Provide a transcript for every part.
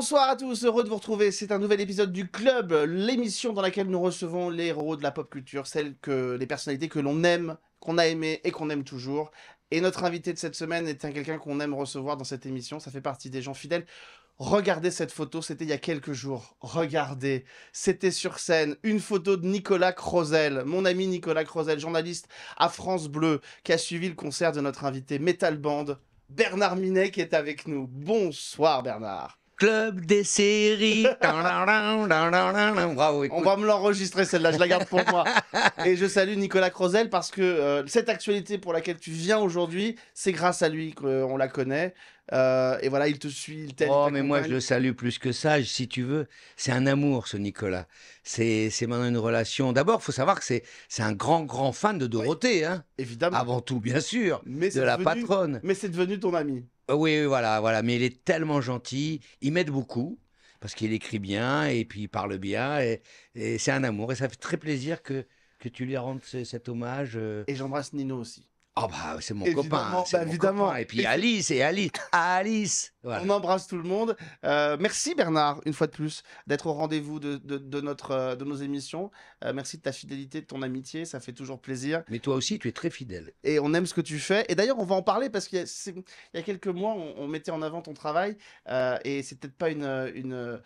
Bonsoir à tous, heureux de vous retrouver. C'est un nouvel épisode du Club, l'émission dans laquelle nous recevons les héros de la pop culture, celles que les personnalités que l'on aime, qu'on a aimé et qu'on aime toujours. Et notre invité de cette semaine est quelqu'un qu'on aime recevoir dans cette émission. Ça fait partie des gens fidèles. Regardez cette photo, c'était il y a quelques jours. Regardez, c'était sur scène. Une photo de Nicolas Crozel, mon ami Nicolas Crozel, journaliste à France Bleu, qui a suivi le concert de notre invité Metal Band, Bernard Minet, qui est avec nous. Bonsoir Bernard club des séries. Bravo, On va me l'enregistrer celle-là, je la garde pour moi. Et je salue Nicolas Crozel parce que euh, cette actualité pour laquelle tu viens aujourd'hui, c'est grâce à lui qu'on la connaît. Euh, et voilà, il te suit, il t'aide. Oh, mais moi, je le salue plus que ça, si tu veux. C'est un amour, ce Nicolas. C'est maintenant une relation. D'abord, il faut savoir que c'est un grand, grand fan de Dorothée. hein évidemment. Avant tout, bien sûr. de la patronne. Mais c'est devenu ton ami. Euh, oui, voilà, voilà. Mais il est tellement gentil. Il m'aide beaucoup parce qu'il écrit bien et puis il parle bien. Et, c'est un amour. Et ça fait très plaisir que, que tu lui rendes cet hommage. Euh. Et j'embrasse Nino aussi. Ah bah c'est mon copain. évidemment. Bah, et puis Alice et Alice. Alice. On embrasse tout le monde. Euh, merci Bernard, une fois de plus, d'être au rendez-vous de, notre, euh, de nos émissions. Euh, merci de ta fidélité, de ton amitié, ça fait toujours plaisir. Mais toi aussi, tu es très fidèle. Et on aime ce que tu fais. Et d'ailleurs, on va en parler parce qu'il y, a quelques mois, on, mettait en avant ton travail et c'est peut-être pas une, une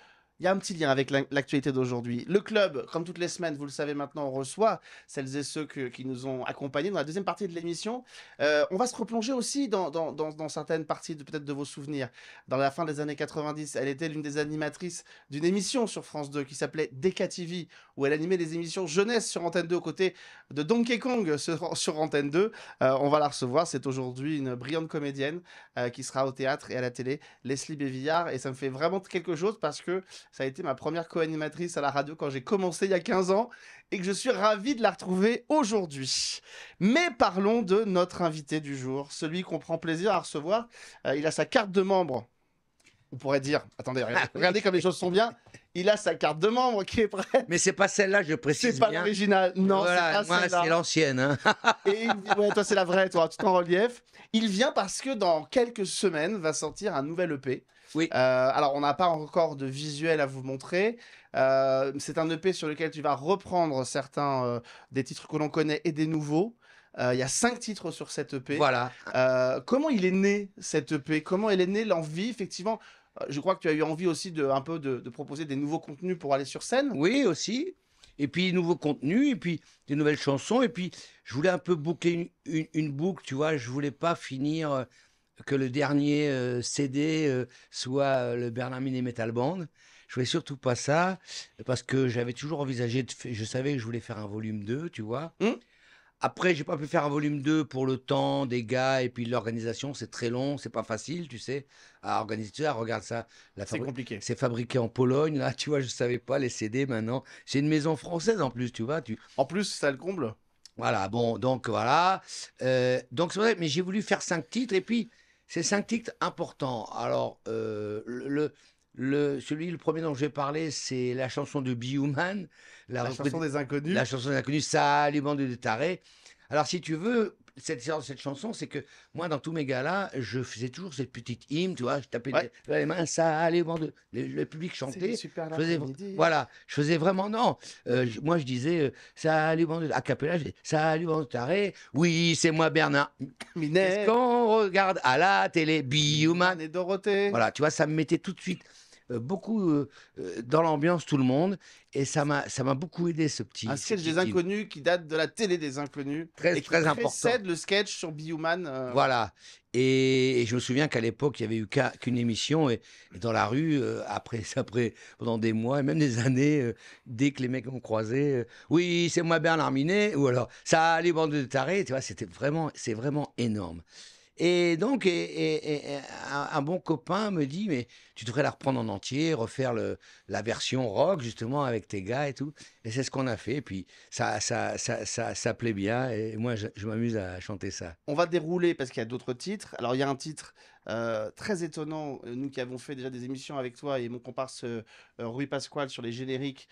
y a un petit lien avec l'actualité d'aujourd'hui. Le club, comme toutes les semaines, vous le savez maintenant, on reçoit celles et ceux qui nous ont accompagnés dans la deuxième partie de l'émission. Euh, on va se replonger aussi dans, certaines parties peut-être de vos souvenirs. Dans la fin des années 90, elle était l'une des animatrices d'une émission sur France 2 qui s'appelait Décativi » où elle animait les émissions jeunesse sur Antenne 2 aux côtés de Donkey Kong sur, Antenne 2. Euh, on va la recevoir. C'est aujourd'hui une brillante comédienne euh, qui sera au théâtre et à la télé, Leslie Bévillard. Et ça me fait vraiment quelque chose parce que ça a été ma première co-animatrice à la radio quand j'ai commencé il y a 15 ans et que je suis ravi de la retrouver aujourd'hui. Mais parlons de notre invité du jour, celui qu'on prend plaisir à recevoir. Euh, il a sa carte de membre. On pourrait dire, attendez, regardez comme les choses sont bien il a sa carte de membre qui est prête. Mais c'est pas celle-là, je précise. C'est pas l'original. Non, c'est c'est l'ancienne. Hein. et toi, c'est la vraie, toi, tout en relief. Il vient parce que dans quelques semaines va sortir un nouvel EP. Oui. Euh, alors, on n'a pas encore de visuel à vous montrer. Euh, c'est un EP sur lequel tu vas reprendre certains euh, des titres que l'on connaît et des nouveaux. Il y a cinq titres sur cet EP. Voilà. comment il est né cet EP Comment elle est née l'envie Effectivement, euh, je crois que tu as eu envie aussi de, un peu de, proposer des nouveaux contenus pour aller sur scène. Oui, aussi. Et puis, nouveaux contenus, et puis des nouvelles chansons. Et puis, je voulais un peu boucler une, boucle, tu vois. Je voulais pas finir euh, que le dernier euh, CD soit le Bernard Mini Metal Band. Je voulais surtout pas ça, parce que j'avais toujours envisagé, de je savais que je voulais faire un volume 2, tu vois. Hum. Après, j'ai pas pu faire un volume 2 pour le temps des gars et puis l'organisation. C'est très long, c'est pas facile, tu sais, à organiser. regarde ça. C'est compliqué. C'est fabriqué en Pologne, là, tu vois, je savais pas les CD maintenant. C'est une maison française en plus, tu vois. Tu... En plus, ça le comble. Voilà, bon, donc voilà. Euh, donc c'est vrai, mais j'ai voulu faire cinq titres et puis c'est cinq titres importants. Alors, euh, le, le le, celui, le premier dont je vais parler, c'est la chanson de Bioman. La, la chanson des inconnus. La chanson des inconnus, ça alimente de taré Alors, si tu veux, cette, cette chanson, c'est que moi, dans tous mes gars là je faisais toujours cette petite hymne, tu vois, je tapais les, mains, ça allait, de le, le, public chantait. Super je faisais, voilà, je faisais vraiment, non, euh, moi, je disais, salut euh, ça allait, Capella, à disais, ça allait, taré, oui, c'est moi, Bernard. Minet. Qu'est-ce qu'on regarde à la télé, Bioman et Dorothée. Voilà, tu vois, ça me mettait tout de suite. Euh, beaucoup euh, euh, dans l'ambiance tout le monde et ça m'a ça m'a beaucoup aidé ce petit un sketch des inconnus qui date de la télé des inconnus très et très précède le sketch sur Biouman voilà et, je me souviens qu'à l'époque il y avait eu qu'une émission et, dans la rue après après pendant des mois et même des années dès que les mecs ont croisé oui c'est moi Bernard Minet ou alors ça les bandes de tarés tu vois c'était vraiment c'est vraiment énorme et donc, un, bon copain me dit, mais tu devrais la reprendre en entier, refaire la version rock, justement, avec tes gars et tout. Et c'est ce qu'on a fait. Et puis, ça, ça, ça, ça, ça plaît bien. Et moi, je m'amuse à chanter ça. On va dérouler parce qu'il y a d'autres titres. Alors, il y a un titre euh, très étonnant, euh, nous qui avons fait déjà des émissions avec toi et mon comparse euh, Rui Pasquale sur les génériques,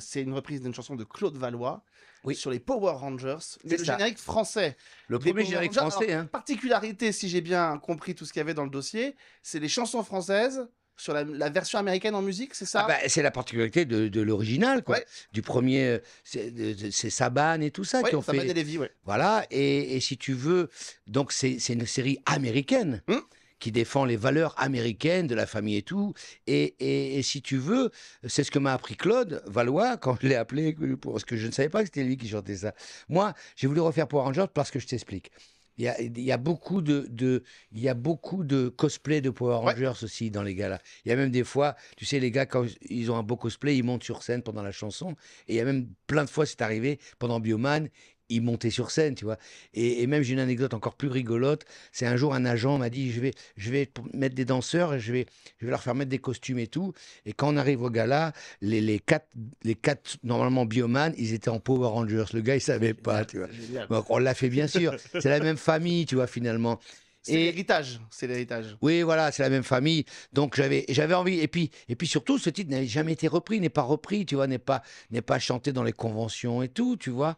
c'est une reprise d'une chanson de Claude Valois sur les Power Rangers, le générique français. Le premier générique français. Hein. Particularité, si j'ai bien compris tout ce qu'il y avait dans le dossier, c'est les chansons françaises sur la, version américaine en musique, c'est ça ah bah, C'est la particularité de, l'original, quoi. Du premier, c'est Saban et tout ça qui ont Saban fait. Et Voilà, et, si tu veux, donc c'est une série américaine. Hum qui défend les valeurs américaines de la famille et tout. Et, si tu veux, c'est ce que m'a appris Claude Valois quand je l'ai appelé, parce que je ne savais pas que c'était lui qui chantait ça. Moi, j'ai voulu refaire Power Rangers parce que je t'explique. Il y, a, il y, a, beaucoup de, de, il a beaucoup de cosplay de Power Rangers aussi dans les gars-là. Il y a même des fois, tu sais, les gars, quand ils ont un beau cosplay, ils montent sur scène pendant la chanson. Et il y a même plein de fois, c'est arrivé, pendant Bioman, il montait sur scène, tu vois. Et, même j'ai une anecdote encore plus rigolote. C'est un jour un agent m'a dit je vais, je vais mettre des danseurs et je vais, je vais leur faire mettre des costumes et tout. Et quand on arrive au gala, les, les quatre, les quatre normalement bioman, ils étaient en Power Rangers. Le gars il savait pas, tu vois. Donc on l'a fait bien sûr. C'est la même famille, tu vois finalement. C'est l'héritage, c'est l'héritage. Oui, voilà, c'est la même famille. Donc j'avais, j'avais envie. Et puis, et puis surtout, ce titre n'avait jamais été repris, n'est pas repris, tu vois, n'est pas, n'est pas chanté dans les conventions et tout, tu vois.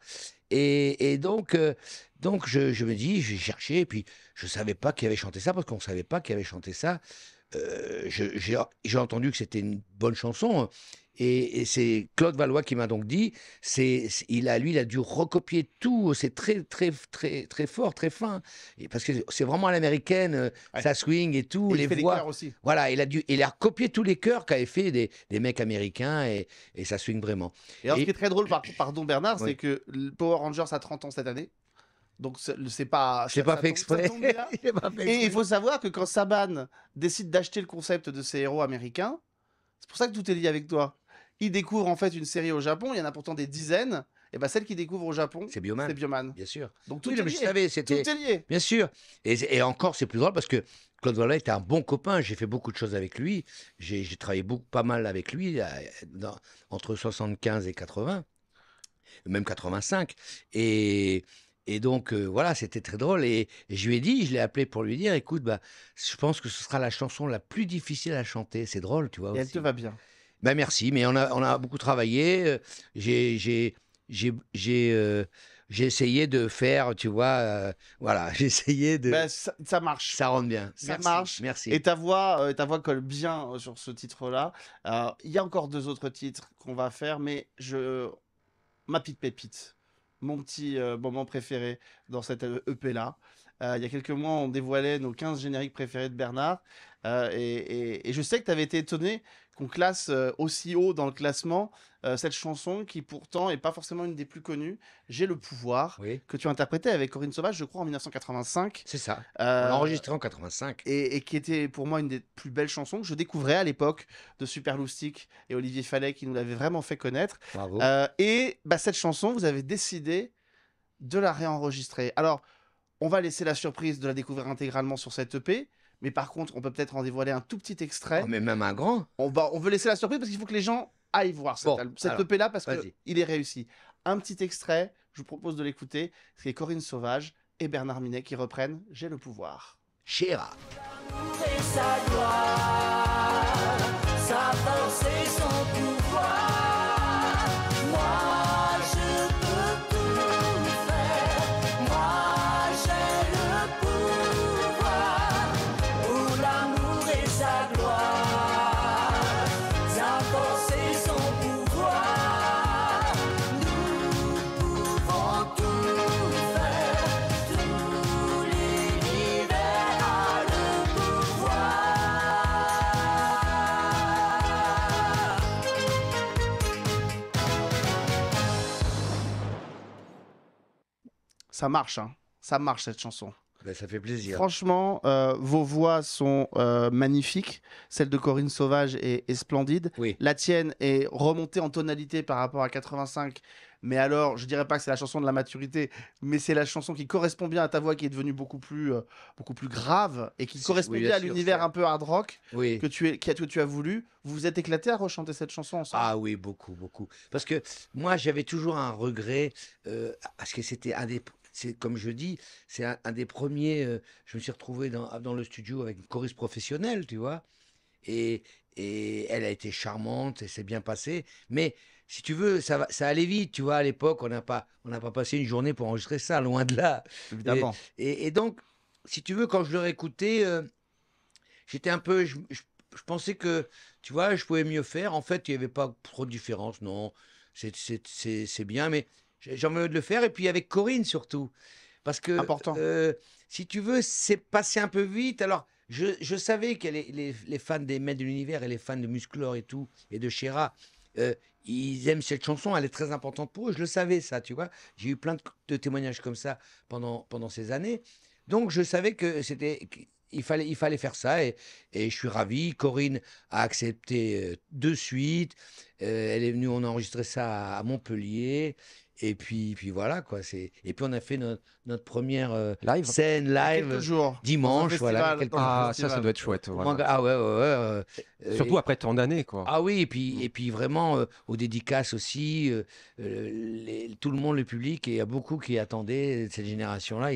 Et, donc, euh, donc je, me dis, j'ai cherché, et puis je ne savais pas qui avait chanté ça, parce qu'on ne savait pas qui avait chanté ça. Euh, j'ai entendu que c'était une bonne chanson. Hein. Et, c'est Claude Valois qui m'a donc dit, c'est, il a, lui, il a dû recopier tout. C'est très, très, très, très fort, très fin. parce que c'est vraiment à l'américaine, euh, ça swing et tout, les il voix. Aussi. Voilà, il a dû, il a recopié tous les chœurs qu'avaient fait des, mecs américains et, ça swing vraiment. Et alors, ce qui est très drôle, par, pardon Bernard, c'est que Power Rangers a 30 ans cette année. Donc c'est pas. C'est pas, fait exprès. Et il faut savoir que quand Saban décide d'acheter le concept de ses héros américains, c'est pour ça que tout est lié avec toi. Il découvre en fait une série au Japon, il y en a pourtant des dizaines. Et ben celle qu'il découvre au Japon, c'est Bioman. C'est Bioman. Bien sûr. Donc tout est lié. Je savais, Tout est lié. Bien sûr. Et, encore, c'est plus drôle parce que Claude Volley était un bon copain. J'ai fait beaucoup de choses avec lui. J'ai travaillé beaucoup, pas mal avec lui euh, dans, entre 75 et 80, même 85. Et et donc, euh, voilà, c'était très drôle. Et, je lui ai dit, je l'ai appelé pour lui dire, écoute, bah, je pense que ce sera la chanson la plus difficile à chanter. C'est drôle, tu vois. elle te va bien. Bah, merci, mais on a, beaucoup travaillé. Euh, euh, j'ai essayé de faire, tu vois, voilà, j'ai essayé de. Bah, ça, marche. Ça rentre bien. Ça marche. Merci. Et ta voix, ta voix colle bien sur ce titre-là. Il y a encore deux autres titres qu'on va faire, mais je, ma petite pépite mon petit euh, moment préféré dans cette EP euh, e là. Euh, il y a quelques mois, on dévoilait nos 15 génériques préférés de Bernard. Euh, et, je sais que tu avais été étonné qu'on classe euh, aussi haut dans le classement euh, cette chanson qui pourtant est pas forcément une des plus connues, J'ai le pouvoir, que tu interprétais avec Corinne Sauvage, je crois, en 1985. C'est ça. On enregistré en 1985. Et, qui était pour moi une des plus belles chansons que je découvrais à l'époque de Super Loustic et Olivier Fallet qui nous l'avait vraiment fait connaître. Bravo. et bah, cette chanson, vous avez décidé de la réenregistrer. Alors, on va laisser la surprise de la découvrir intégralement sur cette EP. Mais par contre, on peut peut-être en dévoiler un tout petit extrait. Oh, mais même un grand. On, va, on veut laisser la surprise parce qu'il faut que les gens aillent voir cette, bon, e là parce qu'il est réussi. Un petit extrait, je vous propose de l'écouter. C'est Corinne Sauvage et Bernard Minet qui reprennent J'ai le pouvoir. Chira. pouvoir. ça marche, hein. ça marche cette chanson. Ben, ça fait plaisir. Franchement, euh, vos voix sont euh, magnifiques. Celle de Corinne Sauvage est, splendide. Oui. La tienne est remontée en tonalité par rapport à 85. Mais alors, je dirais pas que c'est la chanson de la maturité, mais c'est la chanson qui correspond bien à ta voix qui est devenue beaucoup plus, euh, beaucoup plus grave et qui correspond bien, à l'univers un peu hard rock que, tu es, que tu as voulu. Vous vous êtes éclaté à rechanter cette chanson Ah oui, beaucoup, beaucoup. Parce que moi, j'avais toujours un regret, euh, parce que c'était un des c'est comme je dis, c'est un, des premiers. Euh, je me suis retrouvé dans, le studio avec une choriste professionnelle, tu vois. Et, et elle a été charmante et c'est bien passé. Mais si tu veux, ça, ça allait vite, tu vois. À l'époque, on n'a pas, on pas passé une journée pour enregistrer ça, loin de là. Et, donc, si tu veux, quand je l'aurais écouté, euh, j'étais un peu, je, je, pensais que, tu vois, je pouvais mieux faire. En fait, il n'y avait pas trop de différence, non. C'est bien, mais j'ai envie de le faire. Et puis avec Corinne surtout. Parce que, Important. Euh, si tu veux, c'est passé un peu vite. Alors, je, je savais que les, les, fans des Maîtres de l'Univers et les fans de Musclor et tout, et de Shera euh, ils aiment cette chanson, elle est très importante pour eux. Je le savais, ça, tu vois. J'ai eu plein de, témoignages comme ça pendant, pendant ces années. Donc, je savais que c'était. il fallait, il fallait faire ça et, et, je suis ravi. Corinne a accepté euh, de suite. Euh, elle est venue, on a enregistré ça à Montpellier. Et puis, puis voilà, quoi. C'est... Et puis, on a fait notre, première euh, live. scène live dimanche. voilà, Ah, ça, ça doit être chouette. Ah ouais, ouais, euh, Surtout après tant d'années, quoi. Ah oui, et puis, mm. et puis vraiment, au euh, aux dédicaces aussi, tout le monde, le public, et il y a beaucoup qui attendaient cette génération-là.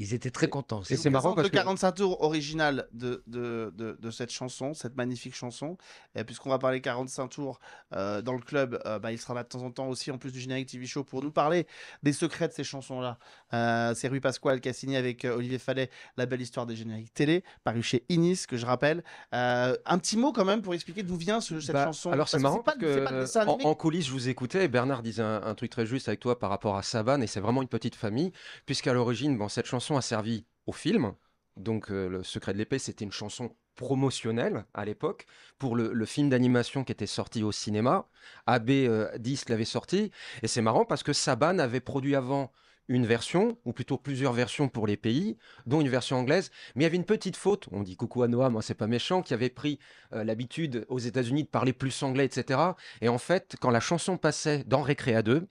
Ils étaient très contents. Et c'est marrant parce le 45 tours original de, de, de, cette chanson, cette magnifique chanson. Et puisqu'on va parler 45 tours euh, dans le club, euh, bah, il sera là de temps en temps aussi, en plus du générique TV Show, pour nous parler des secrets de ces chansons-là. Euh, c'est Rui Pasquale qui a signé avec Olivier Fallet la belle histoire des génériques télé, paru chez Inis, que je rappelle. un petit mot quand même pour expliquer d'où vient cette bah, chanson. Alors c'est marrant que, pas, en, en, coulisses, je vous écoutais et Bernard disait un, truc très juste avec toi par rapport à Savane, et c'est vraiment une petite famille, puisqu'à l'origine, bon, cette chanson a servi au film. Donc, euh, Le Secret de l'épée, c'était une chanson promotionnelle à l'époque pour le, film d'animation qui était sorti au cinéma. AB10 euh, l'avait sorti. Et c'est marrant parce que Saban avait produit avant une version, ou plutôt plusieurs versions pour les pays, dont une version anglaise. Mais il y avait une petite faute, on dit coucou à Noah, hein, moi c'est pas méchant, qui avait pris euh, l'habitude aux États-Unis de parler plus anglais, etc. Et en fait, quand la chanson passait dans Récréa 2,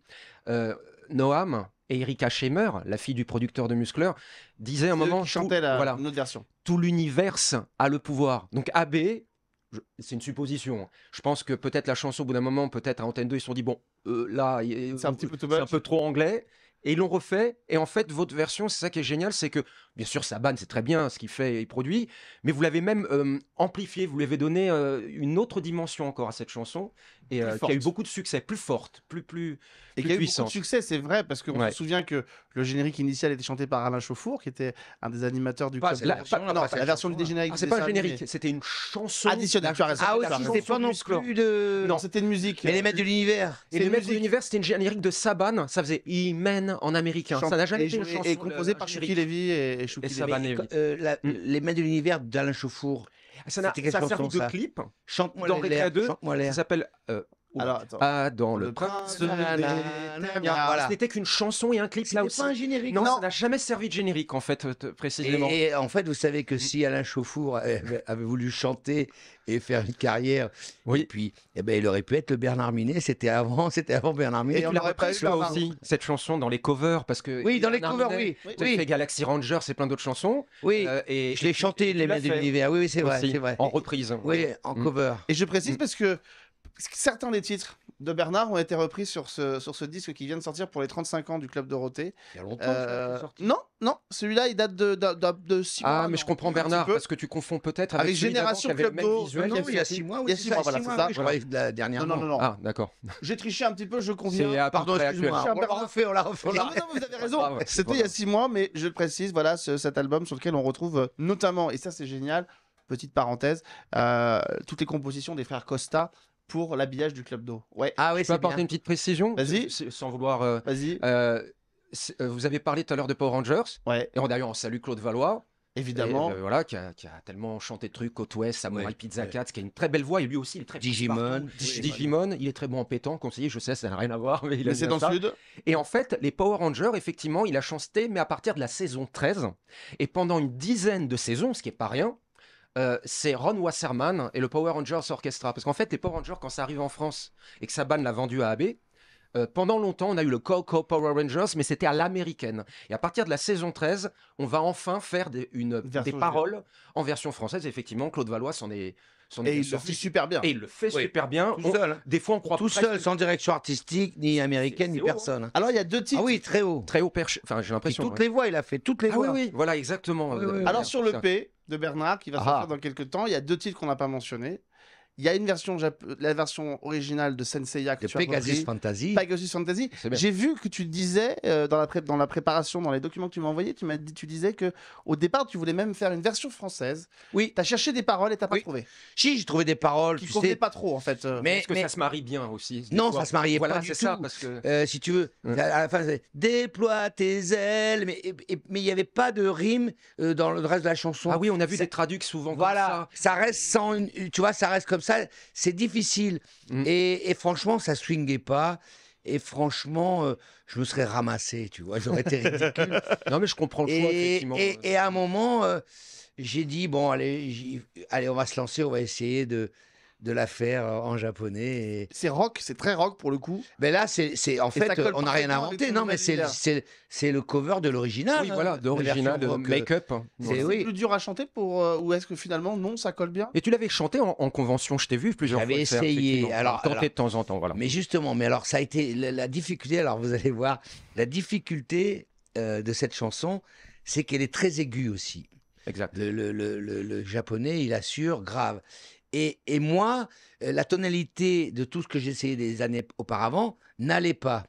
euh, Noam et Erika Schemer, la fille du producteur de disaient disait un moment. la, voilà, version. Tout l'univers a le pouvoir. Donc AB, c'est une supposition. Je pense que peut-être la chanson, au bout d'un moment, peut-être à Antenne 2, ils se sont dit bon, euh, là, c'est un, petit un peu trop anglais. Et ils l'ont refait. Et en fait, votre version, c'est ça qui est génial, c'est que Bien sûr, Saban, c'est très bien ce qu'il fait et produit, mais vous l'avez même euh, amplifié, vous lui avez donné euh, une autre dimension encore à cette chanson, et euh, qui a eu beaucoup de succès, plus forte, plus plus, et qui a eu beaucoup de succès, c'est vrai, parce qu'on se souvient que le générique initial était chanté par Alain Chauffour, qui était un des animateurs du pas, club. La, non, la version du générique. Ah, c'est pas un générique, c'était une chanson additionnelle. Ah oui, c'était pas non plus de. Non, c'était une musique. Mais les maîtres de l'univers. Et les maîtres de l'univers, c'était une générique de Saban. Ça faisait Imen en américain. Ça n'a jamais été une chanson. Et composé par Chucky Levy et euh, mm. Les mains de l'univers d'Alain Chauffour. Ah, ça, a, ça Chante-moi dans ça s'appelle euh, alors, dans le, prince. Ce n'était qu'une chanson et un clip là aussi. Pas un générique. Non, ça n'a jamais servi de générique en fait précisément. Et, en fait, vous savez que mm. si Alain Chauffour avait, voulu chanter et faire une carrière, oui. puis eh ben il aurait pu être le Bernard Minet. C'était avant, c'était avant Bernard Minet. Et, tu l'aurais là aussi cette chanson dans les covers parce que oui, dans les covers, oui. les oui. Galaxy Rangers c'est plein d'autres chansons. Oui. Euh, et je l'ai chanté les mains de l'univers. Oui, oui, c'est vrai, c'est vrai. En reprise. Oui, en mm. cover. Et je précise mm. parce que certains des titres de Bernard ont été repris sur ce, sur ce disque qui vient de sortir pour les 35 ans du Club Dorothée. Il y a longtemps euh, Non, non, celui-là il date de, de, ah, mois. Ah, mais je comprends Bernard, parce que tu confonds peut-être avec, Génération Club Dorothée. Non, il y a 6 mois. Il y a 6 mois, c'est ça. Je la dernière. Non, non, non. Ah, d'accord. J'ai triché un petit peu, je conviens. Pardon, excuse-moi. On l'a refait, on l'a refait. Non, vous avez raison. Ah, C'était il y a 6 mois, mais je le précise, voilà cet album sur lequel on retrouve euh, notamment, et ça c'est génial, petite parenthèse, euh, toutes les compositions des frères Costa, pour l'habillage du club d'eau. Ouais. Ah oui, je peux apporter une petite précision Vas-y. Sans vouloir. Euh, Vas-y. Euh, euh, vous avez parlé tout à l'heure de Power Rangers. Ouais. Et d'ailleurs, on salue Claude Valois. Évidemment. voilà, qui a, tellement chanté de trucs, Côte Ouest, Samurai Pizza Cat, qui a une très belle voix, et lui aussi, il est très Digimon. Digimon, il est très bon en pétant, conseiller, je sais, ça n'a rien à voir, mais il dans le sud. Et en fait, les Power Rangers, effectivement, il a chanté, mais à partir de la saison 13, et pendant une dizaine de saisons, ce qui n'est pas rien, euh, c'est Ron Wasserman et le Power Rangers Orchestra. Parce qu'en fait, les Power Rangers, quand ça arrive en France et que Saban l'a vendu à AB, euh, pendant longtemps, on a eu le Coco Power Rangers, mais c'était à l'américaine. Et à partir de la saison 13, on va enfin faire des, une, des paroles en version française. effectivement, Claude Valois s'en est, et il le fait super bien. Et il le fait super bien. Tout seul. Oh, hein. Des fois, on croit Tout seul, sans direction artistique, ni américaine, ni hein. personne. Alors, il y a deux titres. Ah oui, très haut. Très haut perche. Enfin, j'ai l'impression. Toutes les voix, il a fait toutes les ah voix. Oui, voilà, exactement. Alors, sur le P de Bernard, qui va sortir ah. dans quelques temps, il y a deux titres qu'on n'a pas mentionnés. Il y a une version, la version originale de Senseiya que de Pegasus Fantasy. Pegasus Fantasy. J'ai vu que tu disais euh, dans, la dans la préparation, dans les documents que tu m'as envoyés, tu m'as tu disais que au départ tu voulais même faire une version française. Oui. tu as cherché des paroles et t'as pas trouvé. Si, j'ai trouvé des paroles. Qui tu sais... pas trop en fait. Euh, mais, est-ce que ça se marie bien aussi Non, ça se marie voilà, pas du tout. Ça, parce que... Euh, si tu veux, à la fin, déploie tes ailes, mais il n'y avait pas de rime dans le reste de la chanson. Ah oui, on a vu des traduit souvent. Voilà. Comme ça. ça reste sans, tu vois, ça reste comme ça c'est difficile. Mm. Et, franchement, ça swingait pas. Et franchement, euh, je me serais ramassé, tu vois. J'aurais été ridicule. non, mais je comprends le choix, et, Et, à un moment, euh, j'ai dit, bon, allez, allez, on va se lancer, on va essayer de, de la faire euh, en japonais. C'est rock, c'est très rock pour le coup. Mais ben là, c'est en fait, on n'a rien inventé. Non, mais c'est le cover de l'original. Oui, hein, voilà, d'original, de make-up. Hein. C'est plus dur à chanter pour euh, ou est-ce que finalement non, ça colle bien Et tu l'avais chanté en, convention, je t'ai vu plusieurs fois. J'avais essayé. alors, de temps en temps, voilà. Mais justement, mais alors ça a été la, difficulté. Alors vous allez voir, la difficulté euh, de cette chanson, c'est qu'elle est très aiguë aussi. Exact. le, japonais, il assure grave. Et, moi, euh, la tonalité de tout ce que j'essayais des années auparavant n'allait pas.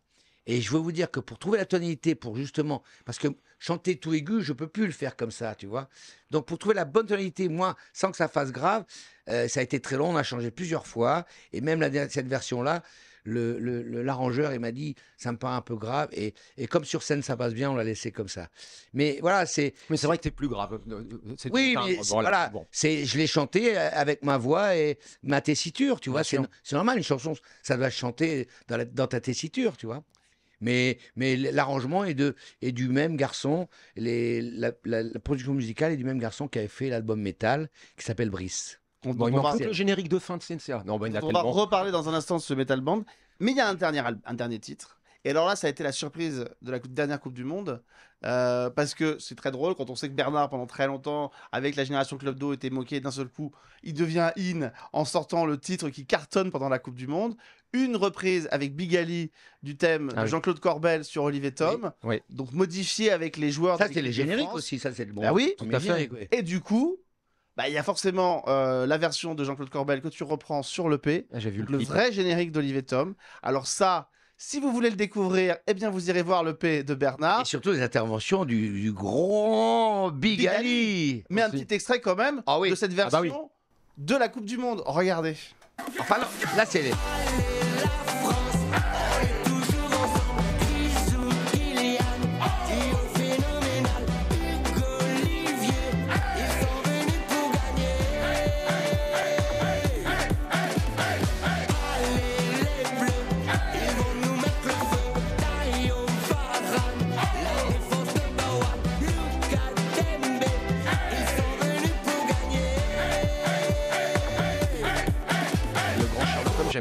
Et je veux vous dire que pour trouver la tonalité, pour justement, parce que chanter tout aigu, je ne peux plus le faire comme ça, tu vois. Donc pour trouver la bonne tonalité, moi, sans que ça fasse grave, euh, ça a été très long, on a changé plusieurs fois, et même cette version-là, l'arrangeur, le, il m'a dit, ça me paraît un peu grave. Et, comme sur scène, ça passe bien, on l'a laissé comme ça. Mais voilà, c'est. Mais c'est vrai que c'est plus grave. Euh, euh, oui, mais voilà. Je l'ai chanté euh, avec ma voix et ma tessiture, tu vois. C'est normal, une chanson, ça doit chanter dans, ta tessiture, tu vois mais, mais l'arrangement est, de, est du même garçon, les, la, la, production musicale est du même garçon qui avait fait l'album Metal, qui s'appelle Brice. On, va... le générique de fin reparler dans un instant de ce metal band. Mais il y a un dernier, un dernier titre. Et alors là, ça a été la surprise de la dernière Coupe du Monde. Euh, parce que c'est très drôle quand on sait que Bernard, pendant très longtemps, avec la génération Club d'eau, était moqué d'un seul coup. Il devient in en sortant le titre qui cartonne pendant la Coupe du Monde. Une reprise avec Bigali du thème ah Jean-Claude Corbel sur Olivier Tom. Donc modifié avec les joueurs. Ça, c'est les génériques aussi. Ça, c'est le bon. Bah Et du coup, bah, il y a forcément euh, la version de Jean-Claude Corbel que tu reprends sur le P, ah, J'ai vu le, vrai générique d'Olivier Tom. Alors ça, si vous voulez le découvrir, eh bien vous irez voir le P de Bernard. Et surtout les interventions du, gros grand Bigali. Mais un petit extrait quand même ah oui. de cette ah bah version de la Coupe du Monde. Regardez. Enfin, là, c'est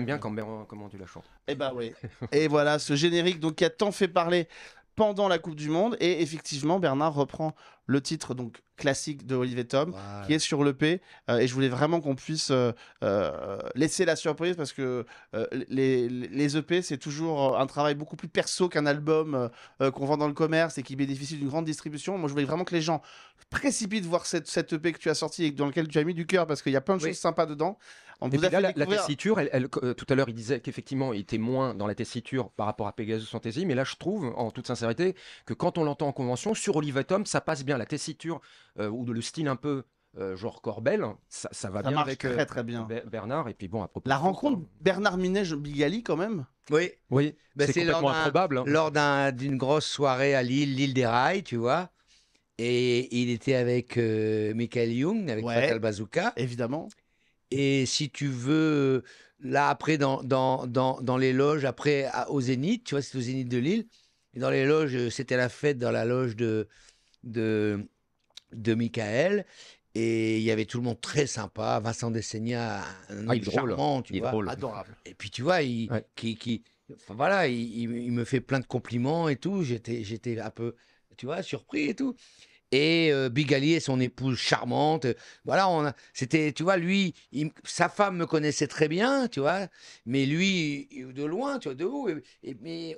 bien quand, comment tu la chantes. Et eh bah ben oui. et voilà, ce générique donc, qui a tant fait parler pendant la Coupe du Monde. Et effectivement, Bernard reprend le titre donc classique de Olivier Tom qui est sur le P euh, et je voulais vraiment qu'on puisse euh, euh, laisser la surprise parce que les, les, EP c'est toujours un travail beaucoup plus perso qu'un album qu'on vend dans le commerce et qui bénéficie d'une grande distribution moi je voulais vraiment que les gens précipitent voir cette, cette EP que tu as sorti et dans lequel tu as mis du cœur parce qu'il y a plein de choses sympas dedans on vous la, tessiture, euh, tout à l'heure, il disait qu'effectivement, il était moins dans la tessiture par rapport à Pegasus Fantasy, mais là, je trouve, en toute sincérité, que quand on l'entend en convention, sur Olivetum, ça passe bien. La tessiture euh, ou le style un peu euh, genre Corbel, ça, ça va bien avec très, très bien. Bernard. Et puis bon, à propos la rencontre hein. Bernard Minet Bigali quand même. Oui, oui, ben, c'est complètement improbable. Hein. Lors d'une grosse soirée à Lille, l'île des rails, tu vois. Et il était avec Michael Young, avec ouais, Fatal Bazooka. Évidemment. Et si tu veux, là, après, dans, les loges, après, au Zénith, tu vois, c'est au Zénith de Lille. Et dans les loges, euh, c'était la fête dans la loge de, de, Michael. Et il y avait tout le monde très sympa. Vincent Dessegna, un ah, charmant, tu vois, adorable. Et puis, tu vois, il, qui, qui, voilà, il, il, me fait plein de compliments et tout. J'étais, j'étais un peu, tu vois, surpris et tout et euh, Bigali et son épouse charmante. Voilà, on c'était, tu vois, lui, sa femme me connaissait très bien, tu vois, mais lui, de loin, tu vois, de haut. Et, mais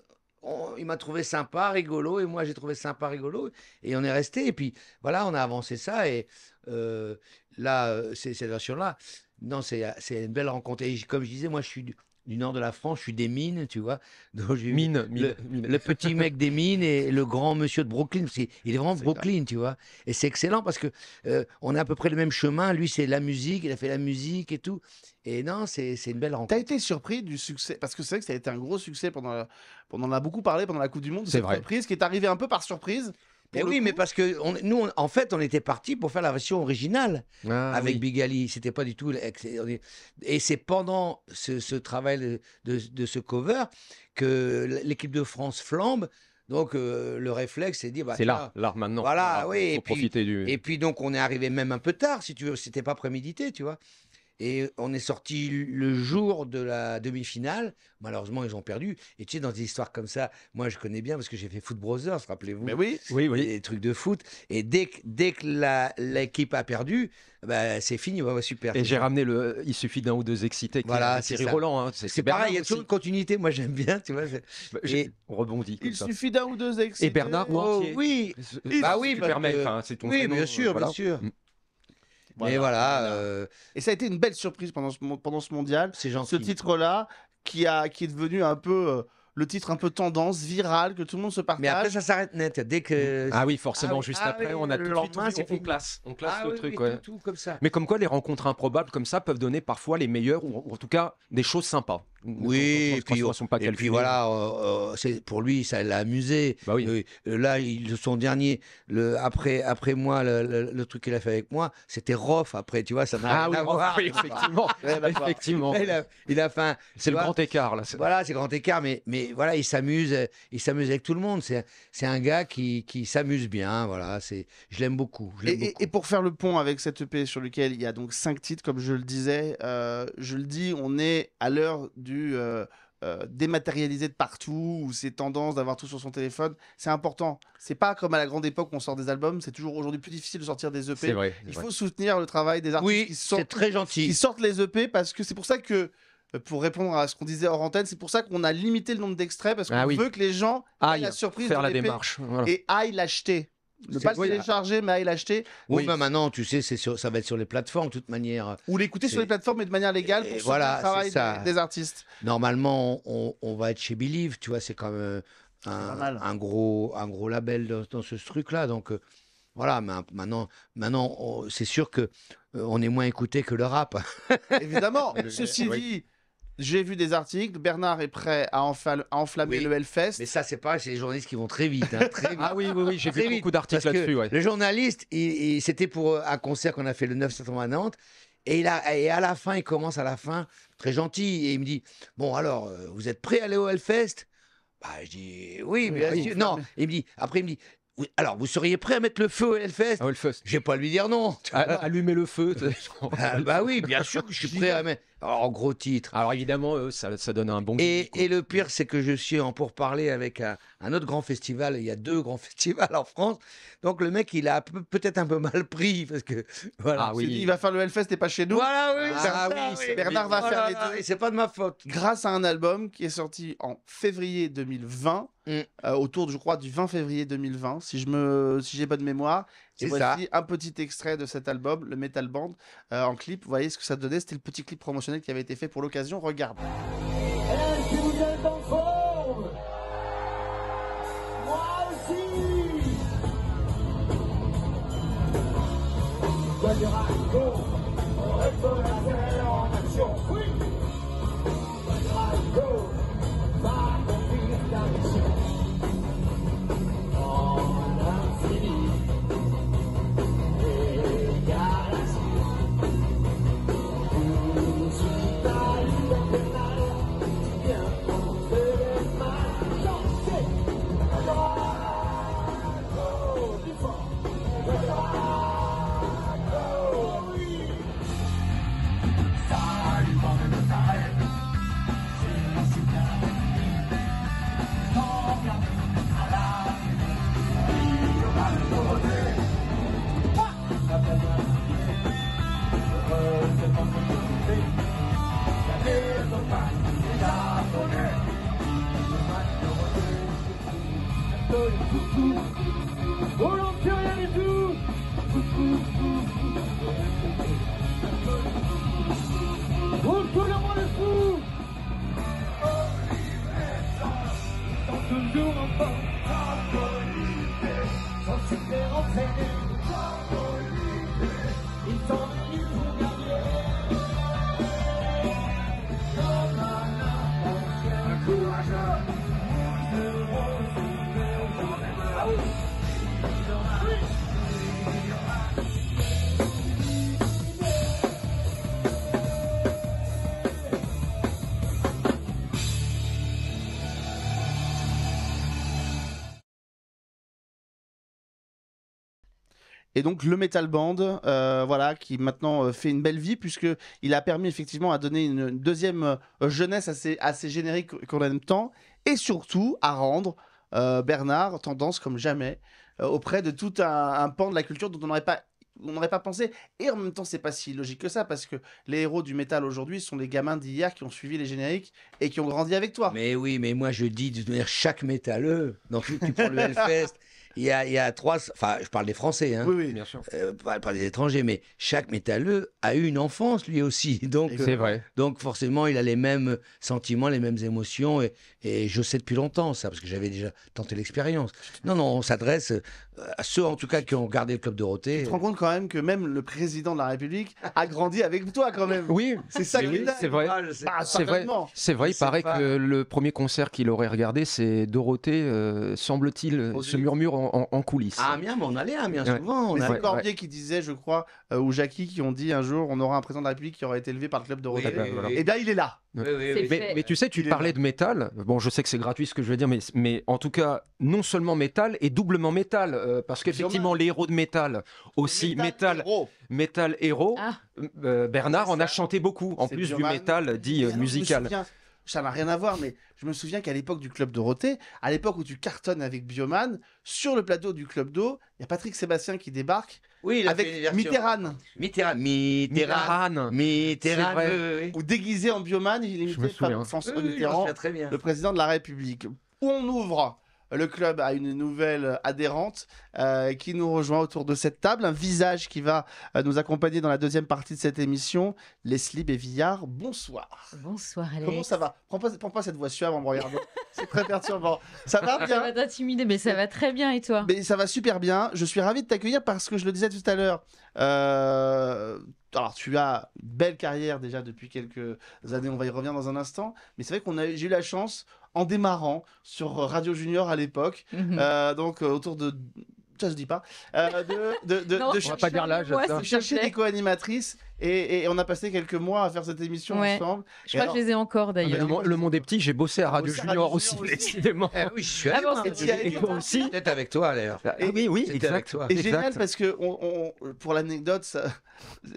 il m'a trouvé sympa, rigolo, et moi j'ai trouvé sympa, rigolo, et on est resté. Et puis voilà, on a avancé ça, et euh, là, euh, cette version-là, non, c'est une belle rencontre. Et comme je disais, moi je suis du nord de la France, je suis des mines, tu vois. Donc, mine, le, petit mec des mines et le grand monsieur de Brooklyn, parce qu'il est vraiment de Brooklyn, tu vois. Et c'est excellent parce que euh, on a à peu près le même chemin. Lui, c'est la musique, il a fait la musique et tout. Et non, c'est une belle rencontre. T'as été surpris du succès, parce que c'est vrai que ça a été un gros succès pendant, pendant on a beaucoup parlé pendant la Coupe du Monde. C'est vrai. Surprise qui est arrivé un peu par surprise. Eh oui, mais parce que nous, en fait, on était parti pour faire la version originale ah avec Bigali. C'était pas du tout. Et c'est pendant ce, travail de, ce cover que l'équipe de France flambe. Donc euh, le réflexe, c'est dire, bah, c'est là, là maintenant. Voilà, oui. profiter du. Et puis donc on est arrivé même un peu tard, si tu veux. C'était pas prémédité, tu vois. Et on est sorti le jour de la demi-finale. Malheureusement, ils ont perdu. Et tu sais, dans des histoires comme ça, moi, je connais bien parce que j'ai fait Foot Brothers, rappelez-vous. Mais oui, oui, Des trucs de foot. Et dès que, dès que l'équipe a perdu, bah, c'est fini, bah, super. Et j'ai ramené le. Il suffit d'un ou deux excités. Voilà, Thierry Roland. Hein. C'est pareil, il y a toujours une continuité. Moi, j'aime bien, tu vois. Bah, rebondit. Il suffit d'un ou deux excités. Et Bernard oh, Oui. Bah oui, parce c'est ton Oui, bien euh, sûr, bien sûr. Mm. Voilà, voilà. Euh, et ça a été une belle surprise pendant ce, pendant ce mondial. C'est gentil. Ce titre-là, qui, a, qui est devenu un peu. Euh, le titre un peu tendance, viral, que tout le monde se partage. Mais après, ça s'arrête net. Dès que... Ah oui, forcément, ah juste ah après, on a tout de suite on, classe, on classe ah le truc. Mais comme quoi, les rencontres improbables comme ça peuvent donner parfois les meilleures, ou en tout cas, des choses sympas. Oui, et puis, sont puis voilà, euh, euh, c'est pour lui, ça l'a amusé. Bah euh, là, il, son dernier, après, après moi, le, truc qu'il a fait avec moi, c'était Rof. Après, tu vois, ça n'a ah rien effectivement, Il a, faim. C'est le grand écart là. Voilà, c'est le grand écart, mais, mais voilà, il s'amuse, il s'amuse avec tout le monde. C'est un gars qui, qui s'amuse bien. Voilà, c'est, je l'aime beaucoup, et, pour faire le pont avec cette EP sur lequel il y a donc cinq titres, comme je le disais, je le dis, on est à l'heure du euh, euh, dématérialisé de partout ou ces tendances d'avoir tout sur son téléphone, c'est important. C'est pas comme à la grande époque où on sort des albums, c'est toujours aujourd'hui plus difficile de sortir des EP. Il faut soutenir le travail des artistes oui, qui, sortent, très gentil. ils sortent les EP parce que c'est pour ça que euh, pour répondre à ce qu'on disait hors antenne, c'est pour ça qu'on a limité le nombre d'extraits parce ah qu'on veut que les gens aillent surprise faire la démarche et aillent l'acheter. Ne pas le télécharger, mais à l'acheter. Oui, mais maintenant, tu sais, ça va être sur les plateformes, de toute manière. Ou l'écouter sur les plateformes, mais de manière légale, pour voilà, travail Des, artistes. Normalement, on, va être chez Believe, tu vois, c'est quand même euh, un, gros, un gros label dans, ce truc-là. Donc, euh, voilà, maintenant, maintenant c'est sûr que euh, on est moins écouté que le rap. Évidemment. Ceci dit, j'ai vu des articles. Bernard est prêt à, enflammer le Hellfest. Mais ça, c'est pas, c'est les journalistes qui vont très vite. Hein. Ah oui, oui, oui, j'ai vu beaucoup d'articles là-dessus. Ouais. Le journaliste, c'était pour euh, un concert qu'on a fait le 9 septembre à Nantes. Et, a, et à la fin, il commence à la fin, très gentil. Et il me dit Bon, alors, euh, vous êtes prêt à aller au Hellfest bah, Je dis Oui, mais sûr non. Il me dit, après, il me dit alors, vous seriez prêt à mettre le feu au Hellfest ah Je Hellfest. pas lui dire non. Ah, allumer le feu. Ah, bah oui, bien sûr que je suis prêt à mettre en gros titre. Alors évidemment, euh, ça, donne un bon. Et, le pire, c'est que je suis en pourparlers avec un, autre grand festival. Il y a deux grands festivals en France. Donc le mec, il a peut-être un peu mal pris parce que voilà. Ah il va faire le Hellfest et pas chez nous. Voilà, oui. Ah Bernard va faire c'est pas de ma faute. Grâce à un album qui est sorti en février 2020. Mm. Euh, autour, je crois, du 20 février 2020, si je me, si j'ai pas de mémoire, voici un petit extrait de cet album, le Metal Band, euh, en clip. Vous voyez ce que ça donnait C'était le petit clip promotionnel qui avait été fait pour l'occasion. Regarde. Et donc le metal band, euh, voilà, qui maintenant euh, fait une belle vie puisque il a permis effectivement à donner une, deuxième euh, jeunesse à ces génériques qu'on aime tant et surtout à rendre Bernard tendance comme jamais auprès de tout un, pan de la culture dont on n'aurait pas on n'aurait pas pensé. Et en même temps, c'est pas si logique que ça, parce que les héros du Metal aujourd'hui sont les gamins d'hier qui ont suivi les génériques et qui ont grandi avec toi. Mais oui, mais moi je dis de devenir chaque métaleux. Donc tu prends le Hellfest, il y a, trois, enfin, je parle des Français, hein, oui, oui, bien sûr. Euh, pas, des étrangers, mais chaque métalleux a eu une enfance lui aussi. Donc, c'est vrai. Euh, donc forcément, il a les mêmes sentiments, les mêmes émotions, et, et je sais depuis longtemps ça, parce que j'avais déjà tenté l'expérience. Non, non, on s'adresse ceux en tout cas qui ont gardé le club Dorothée. Tu te rends compte quand même que même le président de la République a grandi avec toi quand même. Oui, c'est ça qui C'est vrai. Ah, bah, c'est vrai. C'est vrai. Il paraît que le premier concert qu'il aurait regardé, c'est Dorothée, euh, semble-t-il, euh, se murmure en, coulisses. Ah bien ah, on allait à hein, Amiens souvent. On a qui disait, je crois, euh, ou Jackie qui ont dit un jour, on aura un président de la République qui aurait été élevé par le club Dorothée. et, là il est là mais, tu sais, tu parlais de métal. Bon, je sais que c'est gratuit ce que je veux dire, mais, en tout cas, non seulement métal et doublement métal. Euh, parce qu'effectivement, les héros de métal aussi, métal, métal héros, ah. euh, Bernard en a chanté beaucoup, en plus du métal dit euh, musical ça n'a rien à voir, mais je me souviens qu'à l'époque du Club Dorothée, à l'époque où tu cartonnes avec Bioman, sur le plateau du Club d'eau, il y a Patrick Sébastien qui débarque oui, avec Mitterrand. Mitterrand. Mitterrand. Mitterrand. Ou déguisé en Bioman, il est imité François Mitterrand, très bien. le président de la République. Où on ouvre le club a une nouvelle adhérente euh, qui nous rejoint autour de cette table. Un visage qui va euh, nous accompagner dans la deuxième partie de cette émission. Leslie Bévillard, bonsoir. Bonsoir Alex. Comment ça va prends pas, cette voix suave en me regardant. C'est très perturbant. Ça va ah, bien Ça va t'intimider, mais ça va très bien et toi Mais ça va super bien. Je suis ravi de t'accueillir parce que je le disais tout à l'heure. Euh, alors tu as une belle carrière déjà depuis quelques années, on va y revenir dans un instant, mais c'est vrai qu'on a j'ai eu la chance en démarrant sur euh, Radio Junior à l'époque, mhm. euh, donc euh, autour de ça se dit pas, euh, de, de, de, pas chercher des co-animatrices et, on a passé quelques mois à faire cette émission ensemble. Je crois que je les ai encore ah, d'ailleurs. Le, monde est petit, j'ai bossé à Radio Junior, aussi, décidément. Ah oui, je suis ah avec toi aussi. Peut-être avec toi d'ailleurs. Et, oui, oui, exact. Et génial parce que pour l'anecdote,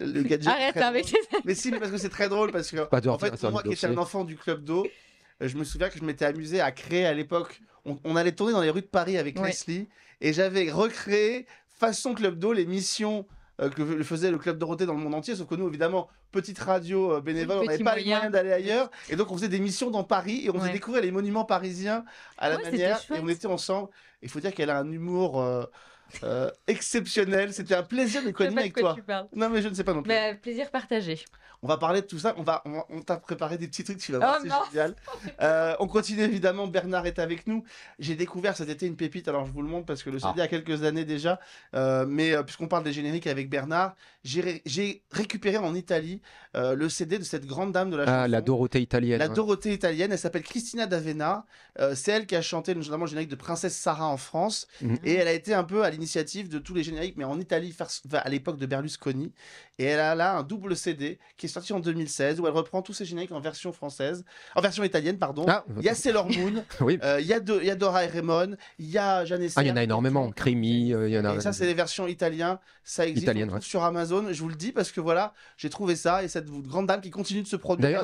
le gadget. Arrête avec Mais si, parce que c'est très drôle parce que en fait, moi qui étais un enfant du club d'eau, euh, je me souviens que je m'étais amusé à créer à l'époque. On, allait tourner dans les rues de Paris avec Leslie et j'avais recréé façon Club d'eau les missions euh, que faisait le Club Dorothée dans le monde entier, sauf que nous, évidemment, petite radio euh, bénévole, on n'avait pas les moyens d'aller ailleurs. Et donc, on faisait des missions dans Paris et on faisait découvrir les monuments parisiens à la manière. Et on était ensemble. Il faut dire qu'elle a un humour. Euh, exceptionnel. C'était un plaisir de connaître avec toi. Non, mais je ne sais pas non plus. Mais, bah, plaisir partagé. On va parler de tout ça. On va, on, t'a préparé des petits trucs, tu vas voir, oh, c'est génial. Euh, on continue évidemment. Bernard est avec nous. J'ai découvert a été une pépite. Alors je vous le montre parce que le CD ah. y a quelques années déjà. Euh, mais puisqu'on parle des génériques avec Bernard, j'ai récupéré en Italie le CD de cette grande dame de la ah, La Dorothée italienne. La Dorothée italienne. Elle s'appelle Christina D'Avena. c'est elle qui a chanté notamment le générique de Princesse Sarah en France. Mhm. Et elle a été un peu à de tous les génériques, mais en Italie, à l'époque de Berlusconi. Et elle a là un double CD qui est sorti en 2016, où elle reprend tous ces génériques en version française, en version italienne, pardon. Ah, il y a Sailor Moon, euh, il, y a Dora et Raymond, il y a Janessa. Ah, il y en a énormément, Crémy euh, il y en a. Et ça, c'est des versions italiennes, ça existe sur Amazon, je vous le dis, parce que voilà, j'ai trouvé ça, et cette grande dame qui continue de se produire.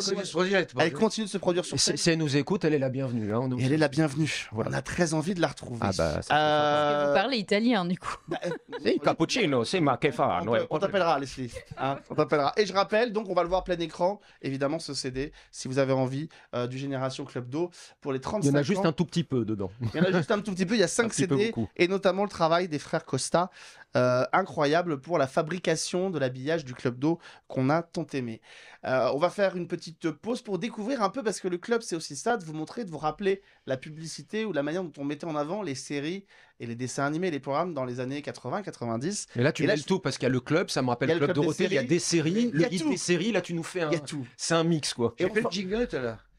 elle continue de se produire sur Si elle nous écoute, elle est la bienvenue. Hein, elle est la bienvenue. On a très envie de la retrouver. Ah bah, euh, Vous parlez italien. Hein, du coup. Bah, euh, cappuccino, c'est ma kefa. On, t'appellera, Leslie. Hein, on t'appellera. Et je rappelle, donc on va le voir plein écran, évidemment, ce CD, si vous avez envie, euh, du Génération Club d'eau pour les 35 ans. Il y en a juste un tout petit peu dedans. Il y en a juste un tout petit peu, il y a 5 CD, et notamment le travail des frères Costa, euh, incroyable pour la fabrication de l'habillage du club d'eau qu'on a tant aimé. Euh, on va faire une petite pause pour découvrir un peu, parce que le club, c'est aussi ça, de vous montrer, de vous rappeler la publicité ou la manière dont on mettait en avant les séries et les dessins animés les programmes dans les années 80-90. Et là, tu mets tout, parce qu'il y a le club, ça me rappelle le club, club Dorothée, il y a des séries, le hit des séries, là, tu nous fais un... C'est un mix, quoi. Et on fait le jingle tout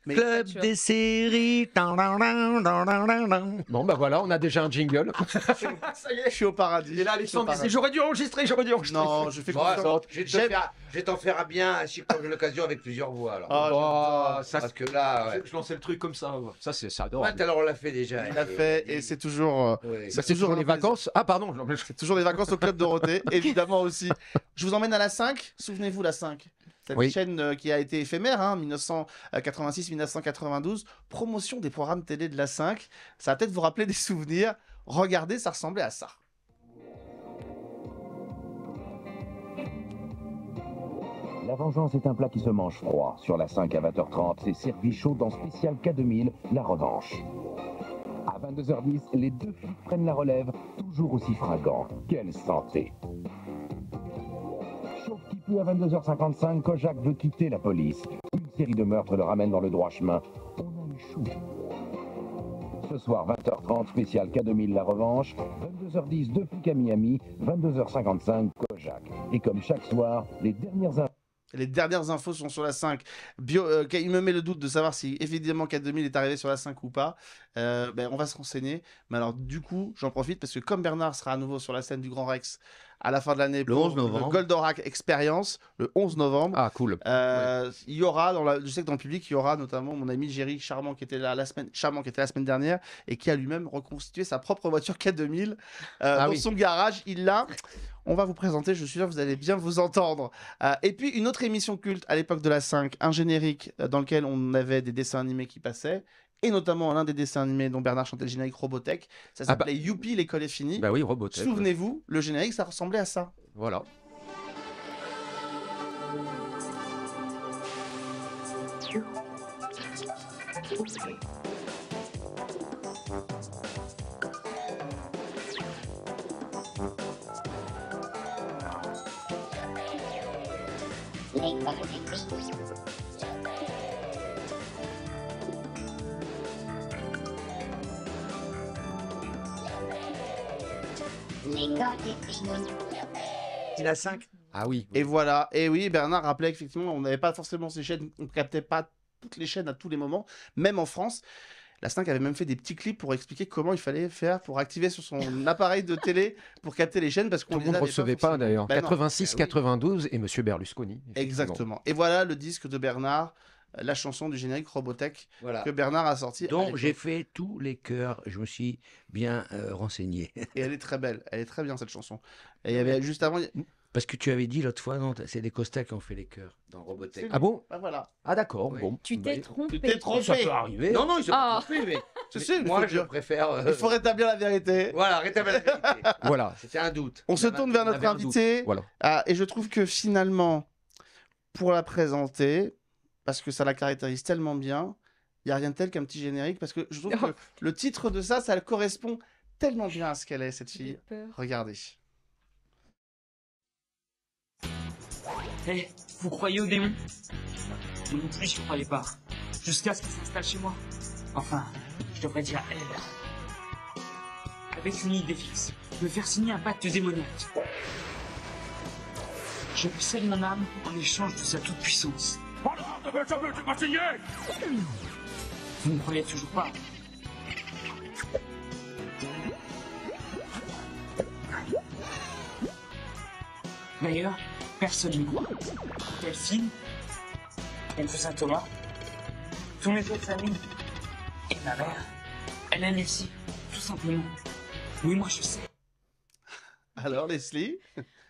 Club des séries. bon, bah voilà, on a déjà un jingle. Ça y est, je suis au paradis. Et là, J'aurais dû enregistrer, j'aurais dû enregistrer. Non, je fais bon, j'ai, Je vais t'en faire, à bien, l'occasion avec plusieurs voix. Alors. Ah, oh, parce que là. Je lançais le truc comme ça. Ça, c'est ça. alors on l'a fait déjà. On l'a fait, et, c'est toujours. Ça, euh, bah, C'est toujours, toujours les vacances. Ah, pardon. C'est toujours les vacances au Club Dorothée, évidemment aussi. Je vous emmène à la 5. Souvenez-vous, la 5. Cette chaîne euh, qui a été éphémère, 1986-1992, hein, promotion des programmes télé de la 5. Ça va peut-être vous rappeler des souvenirs. Regardez, ça ressemblait à ça. La vengeance est un plat qui se mange froid. Sur la 5 à 20h30, c'est servi chaud dans spécial K2000, la revanche. À 22h10, les deux filles prennent la relève, toujours aussi fragants. Quelle santé à 22h55, Kojak veut quitter la police. Une série de meurtres le ramène dans le droit chemin. On a Ce soir, 20h30, spécial K2000 La Revanche. 22h10 depuis qu'à Miami. 22h55, Kojak. Et comme chaque soir, les dernières infos. Les dernières infos sont sur la 5. Bio, euh, il me met le doute de savoir si évidemment K2000 est arrivé sur la 5 ou pas. Euh, ben, on va se renseigner. Mais alors, du coup, j'en profite parce que comme Bernard sera à nouveau sur la scène du Grand Rex à la fin de l'année. Le 11 novembre. Le Goldorak Experience, le 11 novembre. Ah, cool. Euh, il y aura, dans je sais que dans le public, il y aura notamment mon ami Jerry Charmant qui était là la semaine, Charmant qui était la semaine dernière et qui a lui-même reconstitué sa propre voiture K2000 euh, ah dans son garage. Il l'a. On va vous présenter, je suis sûr que vous allez bien vous entendre. Euh, et puis une autre émission culte à l'époque de la 5, un générique dans lequel on avait des dessins animés qui passaient et notamment l'un des dessins animés dont Bernard chantait le générique Robotech. Ça ah s'appelait Yupi, bah. Youpi, l'école est finie. Bah oui, Robotech. Souvenez-vous, le générique, ça ressemblait à ça. Voilà. Il a 5. Ah oui. Et voilà. Et oui, Bernard rappelait effectivement, on n'avait pas forcément ces chaînes, on ne captait pas toutes les chaînes à tous les moments, même en France. La 5 avait même fait des petits clips pour expliquer comment il fallait faire pour activer sur son appareil de télé pour capter les chaînes parce qu'on ne recevait pas, d'ailleurs. 86, bah 92 bah et Monsieur Berlusconi. Exactement. Et voilà le disque de Bernard la chanson du générique Robotech que Bernard a sorti. Donc j'ai fait tous les chœurs, je me suis bien euh, renseigné. Et elle est très belle, elle est très bien cette chanson. Et il y avait juste avant. Parce que tu avais dit l'autre fois, non, c'est des Costa qui ont fait les chœurs dans Robotech. Ah bon ah, voilà. Ah d'accord, bon. Tu t'es trompé. Tu t'es trompé. Ça peut arriver. Non, non, ils sont pas ah. trompés, mais... moi, je préfère... Euh, il faut rétablir la vérité. Voilà, rétablir la vérité. voilà. C'était un doute. On, se tourne vers notre invité. Ah, et je trouve que finalement, pour la présenter, parce que ça la caractérise tellement bien. Il n'y a rien de tel qu'un petit générique, parce que je trouve que le titre de ça, ça correspond tellement bien à ce qu'elle est, cette fille. Regardez. Hé, eh, vous croyez au démon non plus, je ne croyais pas. Jusqu'à ce qu'il s'installe chez moi. Enfin, je devrais dire elle. Avec une idée fixe, me faire signer un pacte démoniaque. Je possède mon âme en échange de sa toute-puissance. Vous ne croyez toujours pas. D'ailleurs, personne ne croit. Delphine, elle fait saint Thomas, tous mes autres amis, et ma mère, elle aime ici, tout simplement. Oui, moi je sais. Alors, Leslie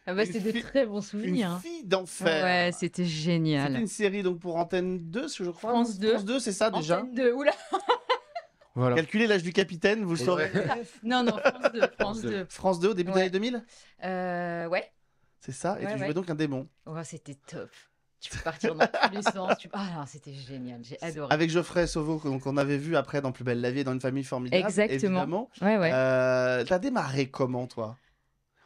ah bah, c'était des très bons souvenirs. Une fille d'enfer. Ouais, c'était génial. C'était une série donc pour Antenne 2, ce je crois. France 2. c'est ça déjà. Antenne 2, oula. Voilà. Calculez l'âge du capitaine, vous le saurez. non, non, France 2. France 2, France 2 au début ouais. des années 2000 euh, Ouais. C'est ça, et tu jouais donc un démon. Ouais, c'était top. Tu peux partir dans tous les sens. Tu... Ah c'était génial, j'ai adoré. Avec Geoffrey Sauveau, qu'on avait vu après dans Plus belle la vie et dans une famille formidable. Exactement. Évidemment. Ouais, ouais. Euh, t'as démarré comment, toi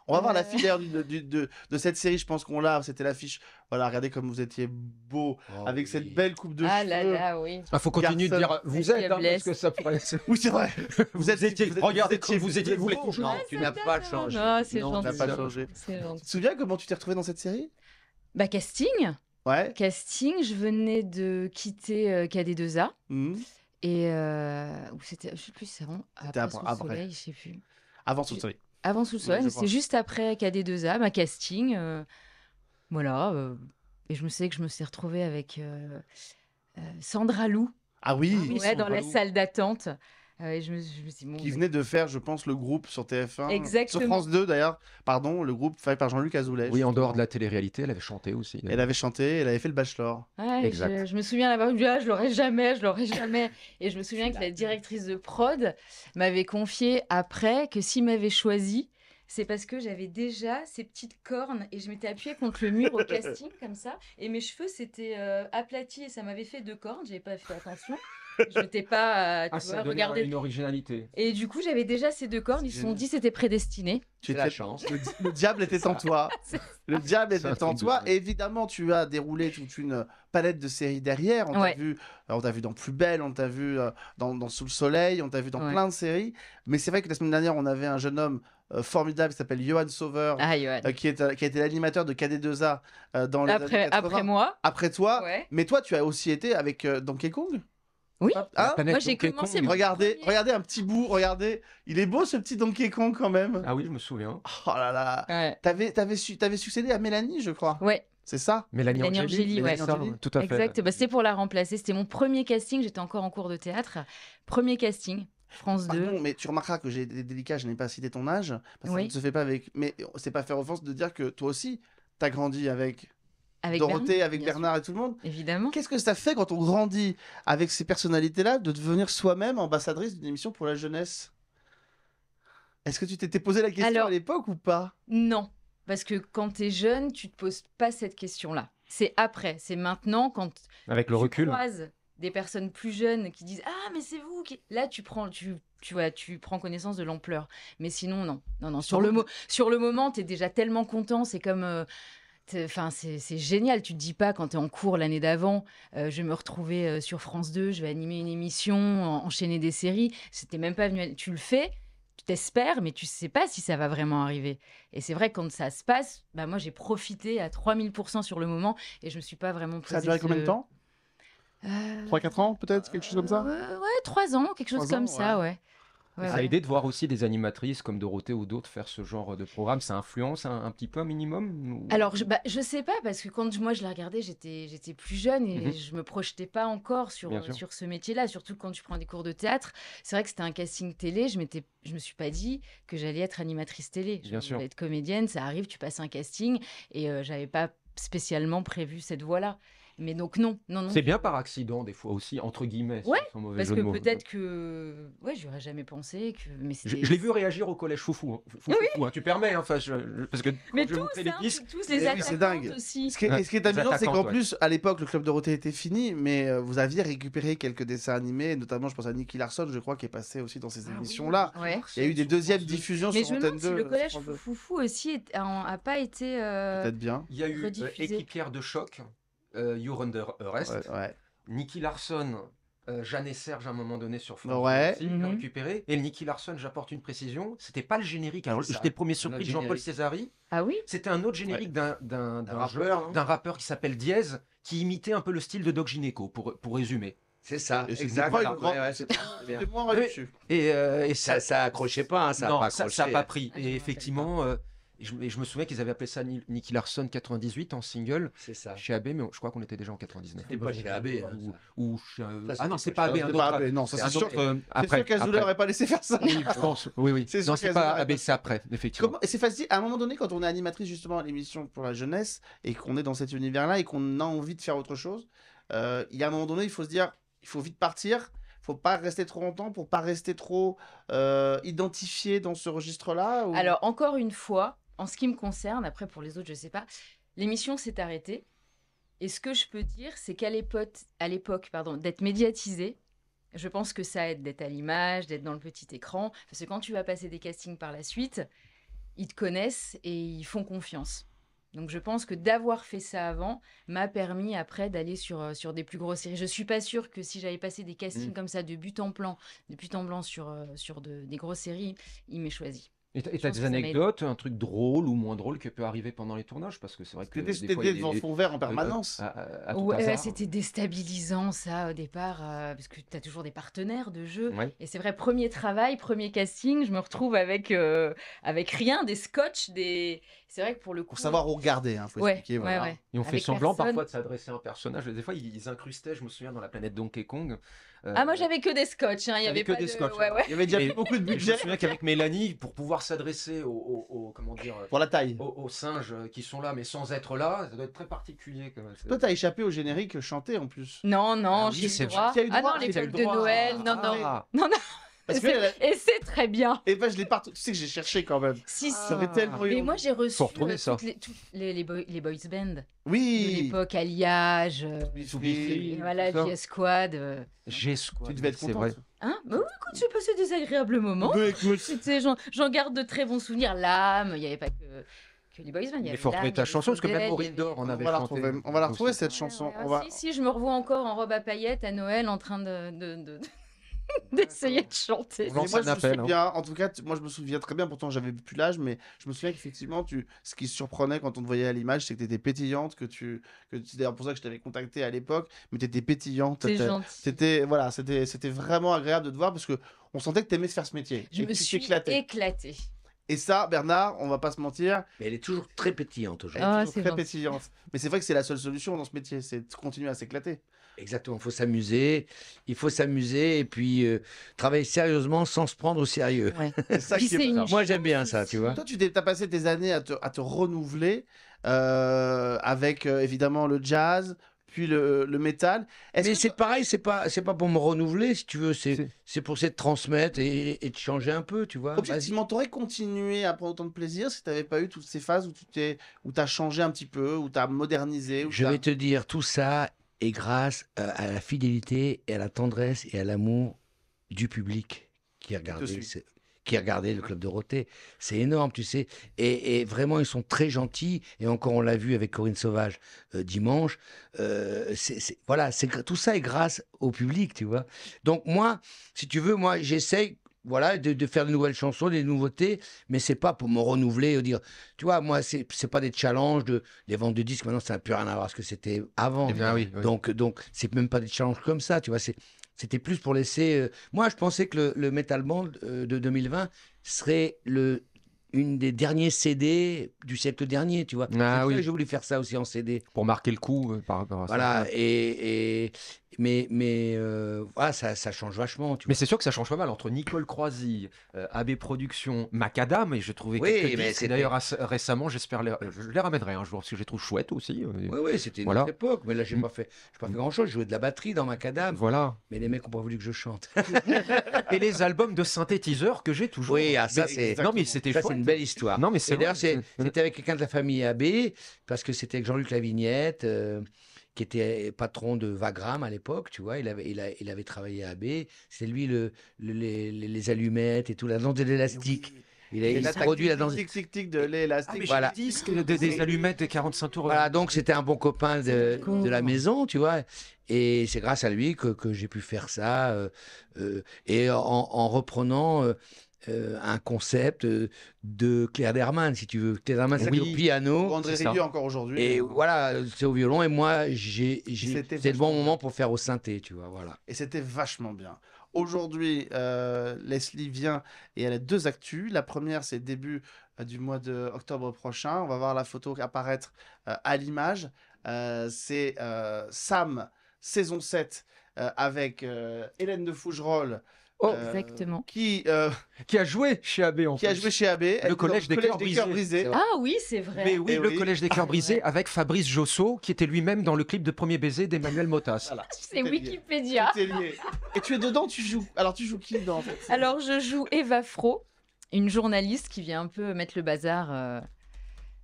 on va voir la filaire de, de, cette série, je pense qu'on l'a. C'était l'affiche. Voilà, regardez comme vous étiez beau oh avec cette belle coupe de ah cheveux. Ah là là, oui. Il ah, faut continuer de dire vous êtes, hein, parce que ça pourrait. oui, c'est vrai. Vous, êtes, étiez, regardez vous vous étiez, vous, Non, tu n'as pas changé. Non, c'est gentil. Tu n'as pas changé. Tu te souviens comment tu t'es retrouvé dans cette série Bah, casting. Ouais. Casting, je venais de quitter euh, KD2A. Mmh. Et. Euh, c'était. Je sais plus, c'est avant. Après, après, Soleil, je sais plus. Avant Sous le Soleil. Avant sous c'est juste après des 2 a un casting. Euh, voilà. Euh, et je me sais que je me suis retrouvée avec euh, Sandra Lou. Ah oui, dans la salle d'attente. Ah je me, qui venait de faire, je pense, le groupe sur TF1. Sur France 2, d'ailleurs. Pardon, le groupe fait par Jean-Luc Azoulay. Oui, en dehors de la télé-réalité, elle avait chanté aussi. Elle avait chanté, elle avait fait le bachelor. Je, me souviens l'avoir dit, ah, je l'aurais jamais, je l'aurais jamais. Et je me souviens que la directrice de prod m'avait confié après que s'il m'avait choisi, c'est parce que j'avais déjà ces petites cornes et je m'étais appuyée contre le mur au casting comme ça et mes cheveux s'étaient aplati euh, aplatis et ça m'avait fait deux cornes, j'avais pas fait attention je n'étais pas euh, tu ah, vois, regarder une originalité. Et du coup, j'avais déjà ces deux cornes. Ils se sont dit c'était prédestiné. Tu la chance. Le, diable était en toi. Le diable était en toi. évidemment, tu as déroulé toute une palette de séries derrière. On t'a vu, on t'a vu dans Plus belle, on t'a vu euh, dans, Sous le soleil, on t'a vu dans plein de séries. Mais c'est vrai que la semaine dernière, on avait un jeune homme euh, formidable qui s'appelle Johan Sauveur, ah, qui, a été l'animateur de KD2A dans les après, après moi, après toi. Mais toi, tu as aussi été avec Donkey Kong. Oui, ah, moi j'ai commencé. regardez, regardez un petit bout, regardez. Il est beau ce petit Donkey Kong quand même. Ah oui, je me souviens. Oh là là. T'avais, t'avais, su, t'avais succédé à Mélanie, je crois. Ouais. C'est ça Mélanie, Mélanie tout à fait. Exact, bah, c'était pour la remplacer. C'était mon premier casting, j'étais encore en cours de théâtre. Premier casting. France 2. mais tu remarqueras que j'ai des délicats, je n'ai pas cité ton âge, parce ne se fait pas avec. Mais c'est pas faire offense de dire que toi aussi, t'as grandi avec avec Dorothée, avec Bernard et tout le monde. Évidemment. Qu'est-ce que ça fait quand on grandit avec ces personnalités-là de devenir soi-même ambassadrice d'une émission pour la jeunesse Est-ce que tu t'étais posé la question à l'époque ou pas Non, parce que quand tu es jeune, tu te poses pas cette question-là. C'est après, c'est maintenant quand avec le tu recul. croises des personnes plus jeunes qui disent ah mais c'est vous qui là tu prends tu vois, tu prends connaissance de l'ampleur. Mais sinon non. Non non, sur, le, mot sur le moment, tu es déjà tellement content, c'est comme euh, euh, enfin, c'est génial. Tu te dis pas quand tu es en cours l'année d'avant, euh, je vais me retrouver euh, sur France 2, je vais animer une émission, enchaîner des séries. C'était même pas venu. Tu le fais, tu t'espères, mais tu sais pas si ça va vraiment arriver. Et c'est vrai quand ça se passe, bah moi j'ai profité à 3000% sur le moment et je me suis pas vraiment posé. Ça a combien de temps euh... 3-4 ans peut-être, quelque chose comme ça Ouais, 3 ans, quelque chose comme ça, ouais ça a aidé de voir aussi des animatrices comme Dorothée ou d'autres faire ce genre de programme. Ça influence un, petit peu un minimum Alors, je, bah, sais pas, parce que quand moi je la regardais, j'étais, j'étais plus jeune et je mhm. ne je me projetais pas encore sur, sur ce métier-là, surtout quand tu prends des cours de théâtre. C'est vrai que c'était un casting télé, je m'étais je me suis pas dit que j'allais être animatrice télé. Je Bien sûr. être comédienne, ça arrive, tu passes un casting et je euh, j'avais pas spécialement prévu cette voie-là. Mais donc non, non, non. C'est bien par accident des fois aussi, entre guillemets. Ouais, parce que peut-être que, ouais, j'aurais jamais pensé que. Mais je, je l'ai vu réagir au collège Foufou. Foufou, hein. oui. Hein. Tu permets, hein, enfin parce que. Mais tous, les c'est dingue. Aussi. Ce qui est, ce amusant, c'est qu'en plus, à l'époque, le club de Roté était fini, mais euh, vous aviez récupéré quelques dessins animés, notamment, je pense à Nicky Larson, je crois, qui est passé aussi dans ces ah émissions-là. Il y a eu des deuxièmes diffusions sur je me demande le collège Foufou aussi a pas été. Euh, peut-être bien. Il y a eu euh, Équipe de choc. You're Under Arrest. Nicky Larson, euh, Jeanne Serge à un moment donné sur France mhm. récupéré. Et Nicky Larson, j'apporte une précision, c'était pas le générique. Alors ah j'étais le premier surpris de Jean-Paul Césari. Ah oui C'était un autre générique d'un rappeur, rappeur hein. qui s'appelle Diez, qui imitait un peu le style de Doc Gineco, pour, pour résumer. C'est ça, exactement. et, ça, ça, accrochait pas, hein, ça n'a pas, Ça, pas pris. Ah, et effectivement, et je, me souviens qu'ils avaient appelé ça Nicky Larson 98 en single ça. chez AB, mais je crois qu'on était déjà en 99. C'était pas chez AB. Hein, ou, ah non, c'est pas AB. Un autre, euh, c'est sûr. Euh, après, n'aurait pas laissé faire ça. Oui, Oui, Non, c'est pas AB, c'est après, effectivement. C'est facile. À un moment donné, quand on est animatrice justement à l'émission pour la jeunesse et qu'on est dans cet univers-là et qu'on a envie de faire autre chose, euh, il y a un moment donné, il faut se dire, il faut vite partir faut pas rester trop longtemps pour pas rester trop euh, identifié dans ce registre-là Alors, encore une fois, en ce qui me concerne, après pour les autres, je ne sais pas, l'émission s'est arrêtée. Et ce que je peux dire, c'est qu'à l'époque, pardon, d'être médiatisé, je pense que ça aide d'être à l'image, d'être dans le petit écran, parce que quand tu vas passer des castings par la suite, ils te connaissent et ils font confiance. Donc je pense que d'avoir fait ça avant m'a permis après d'aller sur, euh, sur des plus grosses séries. Je suis pas sûre que si j'avais passé des castings mmh. comme ça de but en plan, de but en blanc sur, euh, sur des grosses séries, il m'ait choisi. Et t'as des anecdotes, un truc drôle ou moins drôle qui peut arriver pendant les tournages Parce que c'est vrai que tu des devant son fond en euh, permanence. Ouais, c'était déstabilisant ça au départ, euh, parce que tu as toujours des partenaires de jeu. Et c'est vrai, premier travail, premier casting, je me retrouve avec, euh, avec rien, des scotch, des... C'est vrai que pour le coup... Pour savoir où regarder, hein, faut expliquer. Voilà. Et on fait semblant parfois de s'adresser à un personnage. Des fois, ils ils incrustaient, je me souviens, dans la planète Donkey Kong, euh, ah, moi j'avais que des scotch. Hein, y avait pas de... Il y avait déjà beaucoup de budget. Je me souviens qu'avec Mélanie, pour pouvoir s'adresser aux, Comment dire Pour la taille. Aux, singes qui sont là, mais sans être là, ça doit être très particulier. Quand même. Toi, t'as échappé au générique chanté en plus. Non, non, ah j'ai eu ah droit. Ah non, les de Noël. Ah. Non, non. Non, non. Et c'est très bien. Et eh ben je l'ai partout. Tu sais que j'ai cherché quand même. Si, si. Ah. Tellement... Mais moi j'ai reçu euh, Les, les, boys band. Oui. De l'époque Alliage. Euh, oui. Voilà, G-Squad. J'ai euh. squad Tu devais être contente. Vrai. Hein oui, écoute, j'ai passé des agréables moments. J'en garde de très bons souvenirs. L'âme, il n'y avait pas que. les Il faut retrouver ta chanson, parce que même pour d'Or on avait on on va la retrouver, cette chanson. Si, si, je me revois encore en robe à paillettes à Noël en train de... d'essayer de chanter. moi, je me souviens, hein. en tout cas, moi, je me souviens très bien, pourtant, j'avais plus l'âge, mais je me souviens qu'effectivement, ce qui surprenait quand on te voyait à l'image, c'est que tu étais pétillante, que tu. Que... C'est d'ailleurs pour ça que je t'avais contacté à l'époque, mais tu étais pétillante. C'était voilà, c'était c'était vraiment agréable de te voir parce que on sentait que tu aimais faire ce métier. Je me suis éclatée. Et ça, Bernard, on va pas se mentir. Mais elle est toujours très pétillante aujourd'hui. Ah, très pétillante. Mais c'est vrai que c'est la seule solution dans ce métier, c'est de continuer à s'éclater. Exactement, il faut s'amuser, il faut s'amuser et puis euh, travailler sérieusement sans se prendre au sérieux. ça qui est Moi j'aime bien ça, tu vois. Toi tu as passé des années à te, à te renouveler euh, avec euh, évidemment le jazz, puis le, métal. Mais c'est pareil, c'est pas c'est pas pour me renouveler, si tu veux, c'est c'est pour se transmettre et, et, de changer un peu, tu vois. Tu t'aurais continué à prendre autant de plaisir si tu n'avais pas eu toutes ces phases où tu t'es où as changé un petit peu, où tu as modernisé. Je vais te dire, tout ça et grâce euh, à la fidélité et à la tendresse et à l'amour du public qui regardait, qui regardait le Club de Roté. C'est énorme, tu sais. Et, vraiment, ils sont très gentils. Et encore, on l'a vu avec Corinne Sauvage euh, dimanche. Euh, voilà, tout ça est grâce au public, tu vois. Donc moi, si tu veux, moi, j'essaye voilà, de, faire de nouvelles chansons, des nouveautés, mais c'est pas pour me renouveler, dire, tu vois, moi, c'est pas des challenges de les ventes de disques, maintenant, ça n'a plus rien à voir ce que c'était avant. Eh oui, Donc, donc, c'est même pas des challenges comme ça, tu vois, c'était plus pour laisser. Euh, moi, je pensais que le, Metal Band euh, de 2020 serait le une des derniers CD du siècle dernier, tu vois. Ah, oui. J'ai voulu faire ça aussi en CD. Pour marquer le coup euh, par rapport à ça. Voilà, et, mais, mais voilà euh, ah, ça, ça, change vachement. mais c'est sûr que ça change pas mal entre Nicole Croisy, euh, AB Productions, Macadam, et j'ai trouvé oui, mais D'ailleurs, récemment, j'espère je les ramènerai un jour, parce que je les trouve chouettes aussi. Oui, oui, c'était une autre époque, mais là, j'ai mm. pas fait, pas fait grand-chose. Je jouais de la batterie dans Macadam. Voilà. Mais les mecs ont pas voulu que je chante. et les albums de synthétiseurs que j'ai toujours. Oui, ah, ça, c'est... Non, mais c'était belle histoire. Non, mais c'est. D'ailleurs, mm, mm. c'était avec quelqu'un de la famille AB, parce que c'était Jean-Luc Lavignette, euh, qui était patron de Vagram à l'époque, tu vois. Il avait, il, avait travaillé à AB. C'est lui le, les, allumettes et tout, la danse de l'élastique. Il a, produit la danse. Tic, tic, de l'élastique. Ah, Disque des allumettes et 45 tours. Voilà, euh, donc c'était un bon copain de, la maison, tu vois. Et c'est grâce à lui que, j'ai pu faire ça. Euh, et en, reprenant, euh, un concept euh, de Claire Derman, si tu veux. Claire Derman, c'est au piano. André encore aujourd'hui. Et hein. voilà, c'est au violon. Et moi, j'ai, c'est le bon moment pour faire au synthé, tu vois. Voilà. Et c'était vachement bien. Aujourd'hui, euh, Leslie vient et elle a deux actus. La première, c'est début du mois d'octobre prochain. On va voir la photo apparaître à l'image. c'est Sam, saison 7, avec Hélène de Fougerolles, euh, exactement. Qui, euh, qui a joué chez AB en Qui a joué chez AB. Le collège des cœurs brisés. Ah oui, c'est vrai. le collège des cœurs ah, brisés avec Fabrice Josso, qui était lui-même dans le clip de Premier baiser d'Emmanuel Motas. C'est Wikipédia. Et tu es dedans, tu joues. Alors tu joues qui dedans Alors je joue Eva Fro, une journaliste qui vient un peu mettre le bazar euh,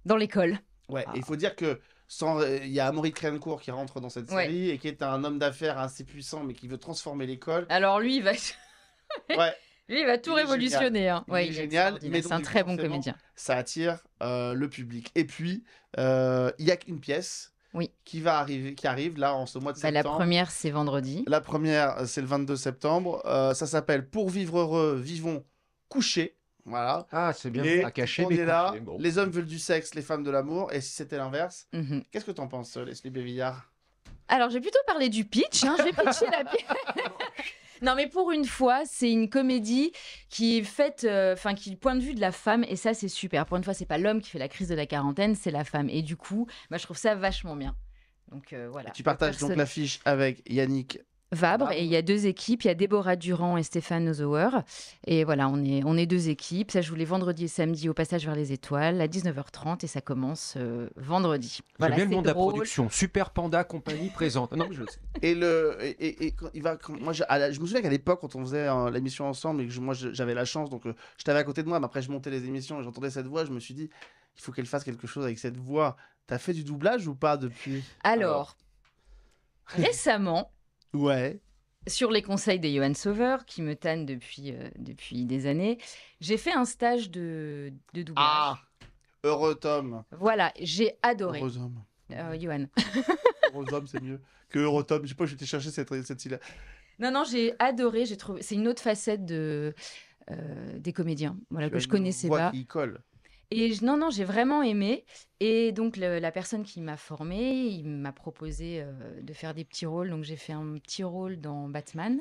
dans l'école. Ouais, il faut ah. dire que sans, il y a Amaury Créancourt qui rentre dans cette série et qui est un homme d'affaires assez puissant mais qui veut transformer l'école. Alors lui, il va Lui, il va tout révolutionner. Hein. il, est génial. Mais c'est un très bon comédien. Ça attire euh, le public. Et puis, euh, il y a qu'une pièce. Oui. Qui va arriver, qui arrive là en ce mois de bah, septembre. la première, c'est vendredi. La première, euh, c'est le 22 septembre. ça s'appelle Pour vivre heureux, vivons couchés. Voilà. Ah, c'est bien. à cacher, est là. Les hommes veulent du sexe, les femmes de l'amour. Et si c'était l'inverse, mhm. qu'est-ce que t'en penses, Leslie Bévillard Alors, j'ai plutôt parlé du pitch. Hein. Je vais la pièce. Non, mais pour une fois, c'est une comédie qui est faite, euh, enfin, est qui point de vue de la femme, et ça, c'est super. Pour une fois, c'est pas l'homme qui fait la crise de la quarantaine, c'est la femme. Et du coup, moi, je trouve ça vachement bien. Donc euh, voilà. tu partages donc l'affiche avec Yannick Vabre. Et il y a deux équipes. Il y a Déborah Durand et Stéphane Ozower. Et voilà, on est, on est deux équipes. Ça joue les vendredi et samedi au passage vers les étoiles à 19h30 et ça commence euh, vendredi. Voilà, bien le nom de la production. Super Panda Compagnie présente. Non, je... Et le, et, et, il va, moi, je, me souviens qu'à l'époque, quand on faisait euh, l'émission ensemble et que moi j'avais la chance, donc euh, je t'avais à côté de moi, mais après je montais les émissions et j'entendais cette voix, je me suis dit, il faut qu'elle fasse quelque chose avec cette voix. T'as fait du doublage ou pas depuis Alors... récemment. Ouais. Sur les conseils de Johan Sauveur, qui me tannent depuis, euh, depuis des années, j'ai fait un stage de, de doublage. Ah Heureux Tom Voilà, j'ai adoré. Heureux homme. Euh, Johan. Heureux homme, c'est mieux. Que Heureux Tom, je sais pas, j'étais cherché cette, cette là Non, non, j'ai adoré. J'ai trouvé... C'est une autre facette de, euh, des comédiens voilà, que je connaissais pas. Qui colle. Et non, non, j'ai vraiment aimé. Et donc, la personne qui m'a formé il m'a proposé euh, de faire des petits rôles. Donc, j'ai fait un petit rôle dans Batman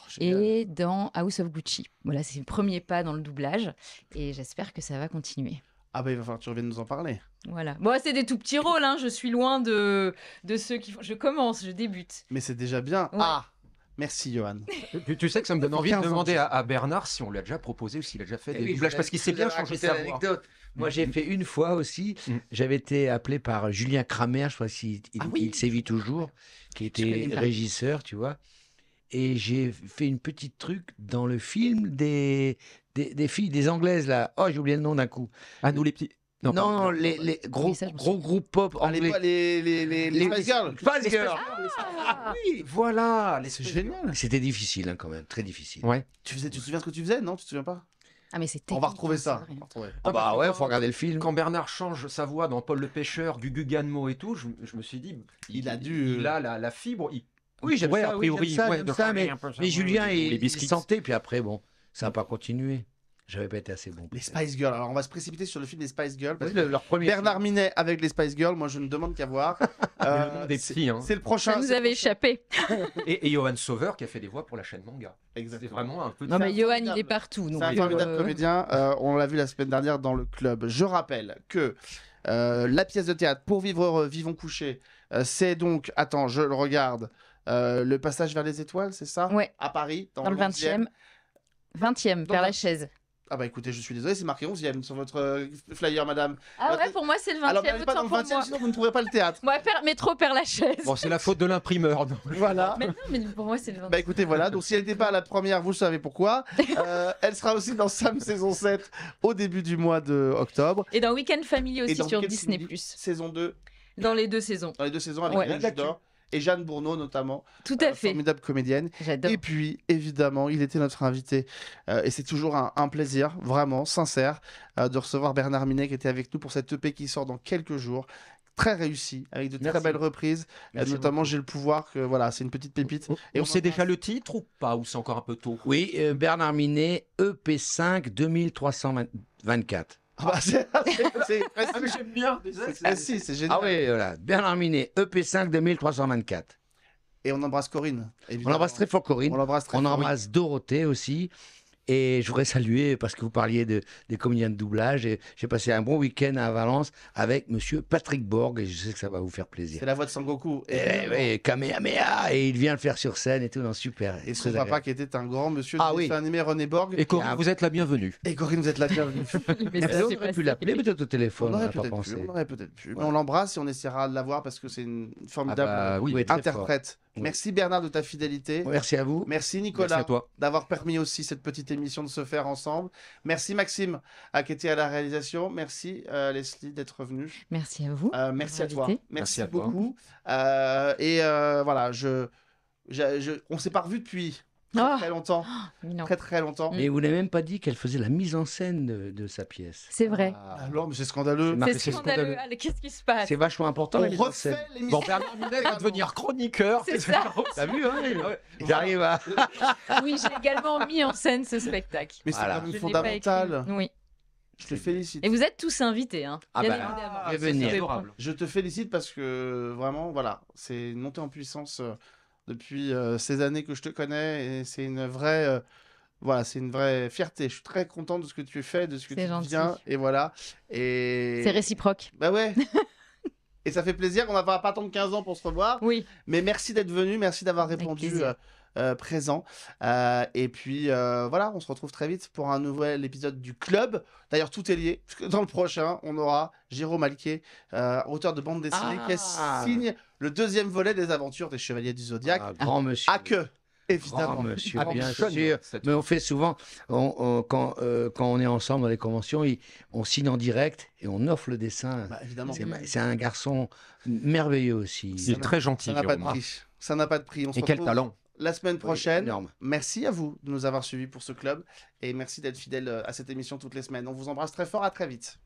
oh, et dans House of Gucci. Voilà, c'est le premier pas dans le doublage. Et j'espère que ça va continuer. Ah bah il va falloir que tu reviennes nous en parler. Voilà. Bon, c'est des tout petits rôles, hein. Je suis loin de, de ceux qui font. Je commence, je débute. Mais c'est déjà bien. Ah Merci Johan. Tu, sais que ça me donne envie de demander à, Bernard si on lui a déjà proposé ou s'il a déjà fait eh des doublages parce qu'il sait bien changer ça moi, j'ai fait une fois aussi. Mm. J'avais été appelé par Julien Kramer, je crois sais il, ah sévit toujours, qui était régisseur, tu vois. Et j'ai fait une petite truc dans le film des, des, filles, des anglaises, là. Oh, j'ai oublié le nom d'un coup. Ah, nous les petits. Non, non, les, les gros, gros groupes pop ah, anglais. les, les, les, les Spice Girls. Ah, oui, voilà, c'est génial. C'était difficile hein, quand même, très difficile. Ouais. Tu, faisais, tu te souviens ce que tu faisais Non, tu te souviens pas ah, hein, On va retrouver ça. Ah, bah ah, ouais, faut regarder le film. Quand Bernard change sa voix dans Paul le pêcheur, Gugu et tout, je, me suis dit, il, a dû, Là, euh, la, fibre. Oui, j'aime ça, priori, ça, mais, Julien est, santé, puis après bon, ça n'a pas continué. J'avais pas été assez bon. Les Spice Girls. Alors, on va se précipiter sur le film des Spice Girls. leur premier Bernard Minet avec les Spice Girls, moi, je ne demande qu'à voir. Euh, des petits, hein. C'est le prochain. Ça nous avait échappé. et, Johan Sauveur qui a fait des voix pour la chaîne manga. Exactement. C'est vraiment un peu. Non, mais Johan, il est partout. C'est un euh, formidable comédien. Euh, on l'a vu la semaine dernière dans le club. Je rappelle que la pièce de théâtre Pour vivre heureux, vivons couchés, c'est donc. Attends, je le regarde. le passage vers les étoiles, c'est ça Oui. À Paris, dans, dans le 20e. 20e, vers la chaise. Ah bah écoutez, je suis désolé, c'est marqué 11 ème sur votre euh, flyer, madame. Ah ouais, pour moi c'est le 20e. Alors, pas dans le 20 ème sinon vous ne trouverez pas le théâtre. moi, père, métro perd la chaise. Bon, c'est la faute de l'imprimeur. Voilà. Mais non, mais pour moi c'est le 20 ème Bah écoutez, voilà, donc si elle n'était pas à la première, vous savez pourquoi. Euh, elle sera aussi dans Sam saison 7 au début du mois de octobre. Et dans Weekend Family aussi sur Disney+. Saison 2. Dans les deux saisons. Dans les deux saisons avec ouais. Judor et Jeanne Bourneau notamment. Tout à euh, Formidable comédienne. Et puis, évidemment, il était notre invité. Euh, et c'est toujours un, plaisir, vraiment sincère, euh, de recevoir Bernard Minet qui était avec nous pour cette EP qui sort dans quelques jours très réussi, avec de très belles reprises, notamment J'ai le pouvoir, que voilà, c'est une petite pépite. et on, sait déjà le titre ou pas, ou c'est encore un peu tôt Oui, Bernard Minet, EP5 2324. Ah, bah, c'est ah, j'aime bien, si, c'est génial. Ah oui, voilà. Bien terminé, EP5 2324. Et on embrasse Corinne. On embrasse très fort Corinne. On embrasse, Dorothée aussi. Et je voudrais saluer, parce que vous parliez de, des comédiens de doublage, et j'ai passé un bon week-end à Valence avec monsieur Patrick Borg, et je sais que ça va vous faire plaisir. C'est la voix de Sangoku. Et, eh et, Kamehameha, et il vient le faire sur scène et tout, non, super. Et ce papa qui était un grand monsieur ah, de oui. animé René Borg. Et Corinne, ah. vous êtes la bienvenue. Et Corinne, vous êtes la bienvenue. mais on aurait pu l'appeler peut-être au téléphone, on n'aurait peut-être On, l'embrasse et on essaiera de l'avoir parce que c'est une ah bah formidable interprète. Mm. Merci Bernard de ta fidélité. Merci à vous. Merci Nicolas d'avoir permis aussi cette petite émission de se faire ensemble. Merci Maxime à qui était à la réalisation. Merci euh, Leslie d'être venue. Merci à vous. Euh, merci à toi. Merci, à beaucoup. Euh, et voilà, je, je, on s'est pas revus depuis Très, ah. longtemps. très très longtemps. Mais mm. vous n'avez même pas dit qu'elle faisait la mise en scène de, sa pièce. C'est vrai. Ah. alors, mais c'est scandaleux. C'est scandaleux. Qu'est-ce qui se passe C'est vachement important. la mise en scène. bon, Bernard Minet va devenir chroniqueur. C'est ça. T'as vu, hein ah J'arrive à. oui, j'ai également mis en scène ce spectacle. Mais c'est voilà. quand fondamental. Oui. Je te félicite. Et vous êtes tous invités, hein. Ah bien bah, Je te félicite parce que vraiment, voilà, c'est une montée en puissance. Euh, depuis euh, ces années que je te connais et c'est une vraie euh, voilà, c'est une vraie fierté. Je suis très content de ce que tu fais, de ce que tu gentil. viens. Et voilà. Et... C'est réciproque. Bah ouais. et ça fait plaisir. On va pas tant de 15 ans pour se revoir. Oui. Mais merci d'être venu. Merci d'avoir répondu euh, présent. Euh, et puis euh, voilà, on se retrouve très vite pour un nouvel épisode du club. D'ailleurs, tout est lié. Dans le prochain, on aura Jérôme Alquier, auteur de bande dessinée, qui ah. signe le deuxième volet des aventures des Chevaliers du Zodiaque. Ah, grand monsieur. À queue, Évidemment, monsieur, bien sûr. Mais on fait souvent, quand, quand on est ensemble dans les conventions, on signe en direct et on offre le dessin. Bah, c'est un garçon merveilleux aussi. C'est très gentil. Ça n'a pas de prix. Ça n'a pas de prix. et quel talent la semaine prochaine. merci à vous de nous avoir suivis pour ce club et merci d'être fidèle euh, à cette émission toutes les semaines. On vous embrasse très fort, à très vite.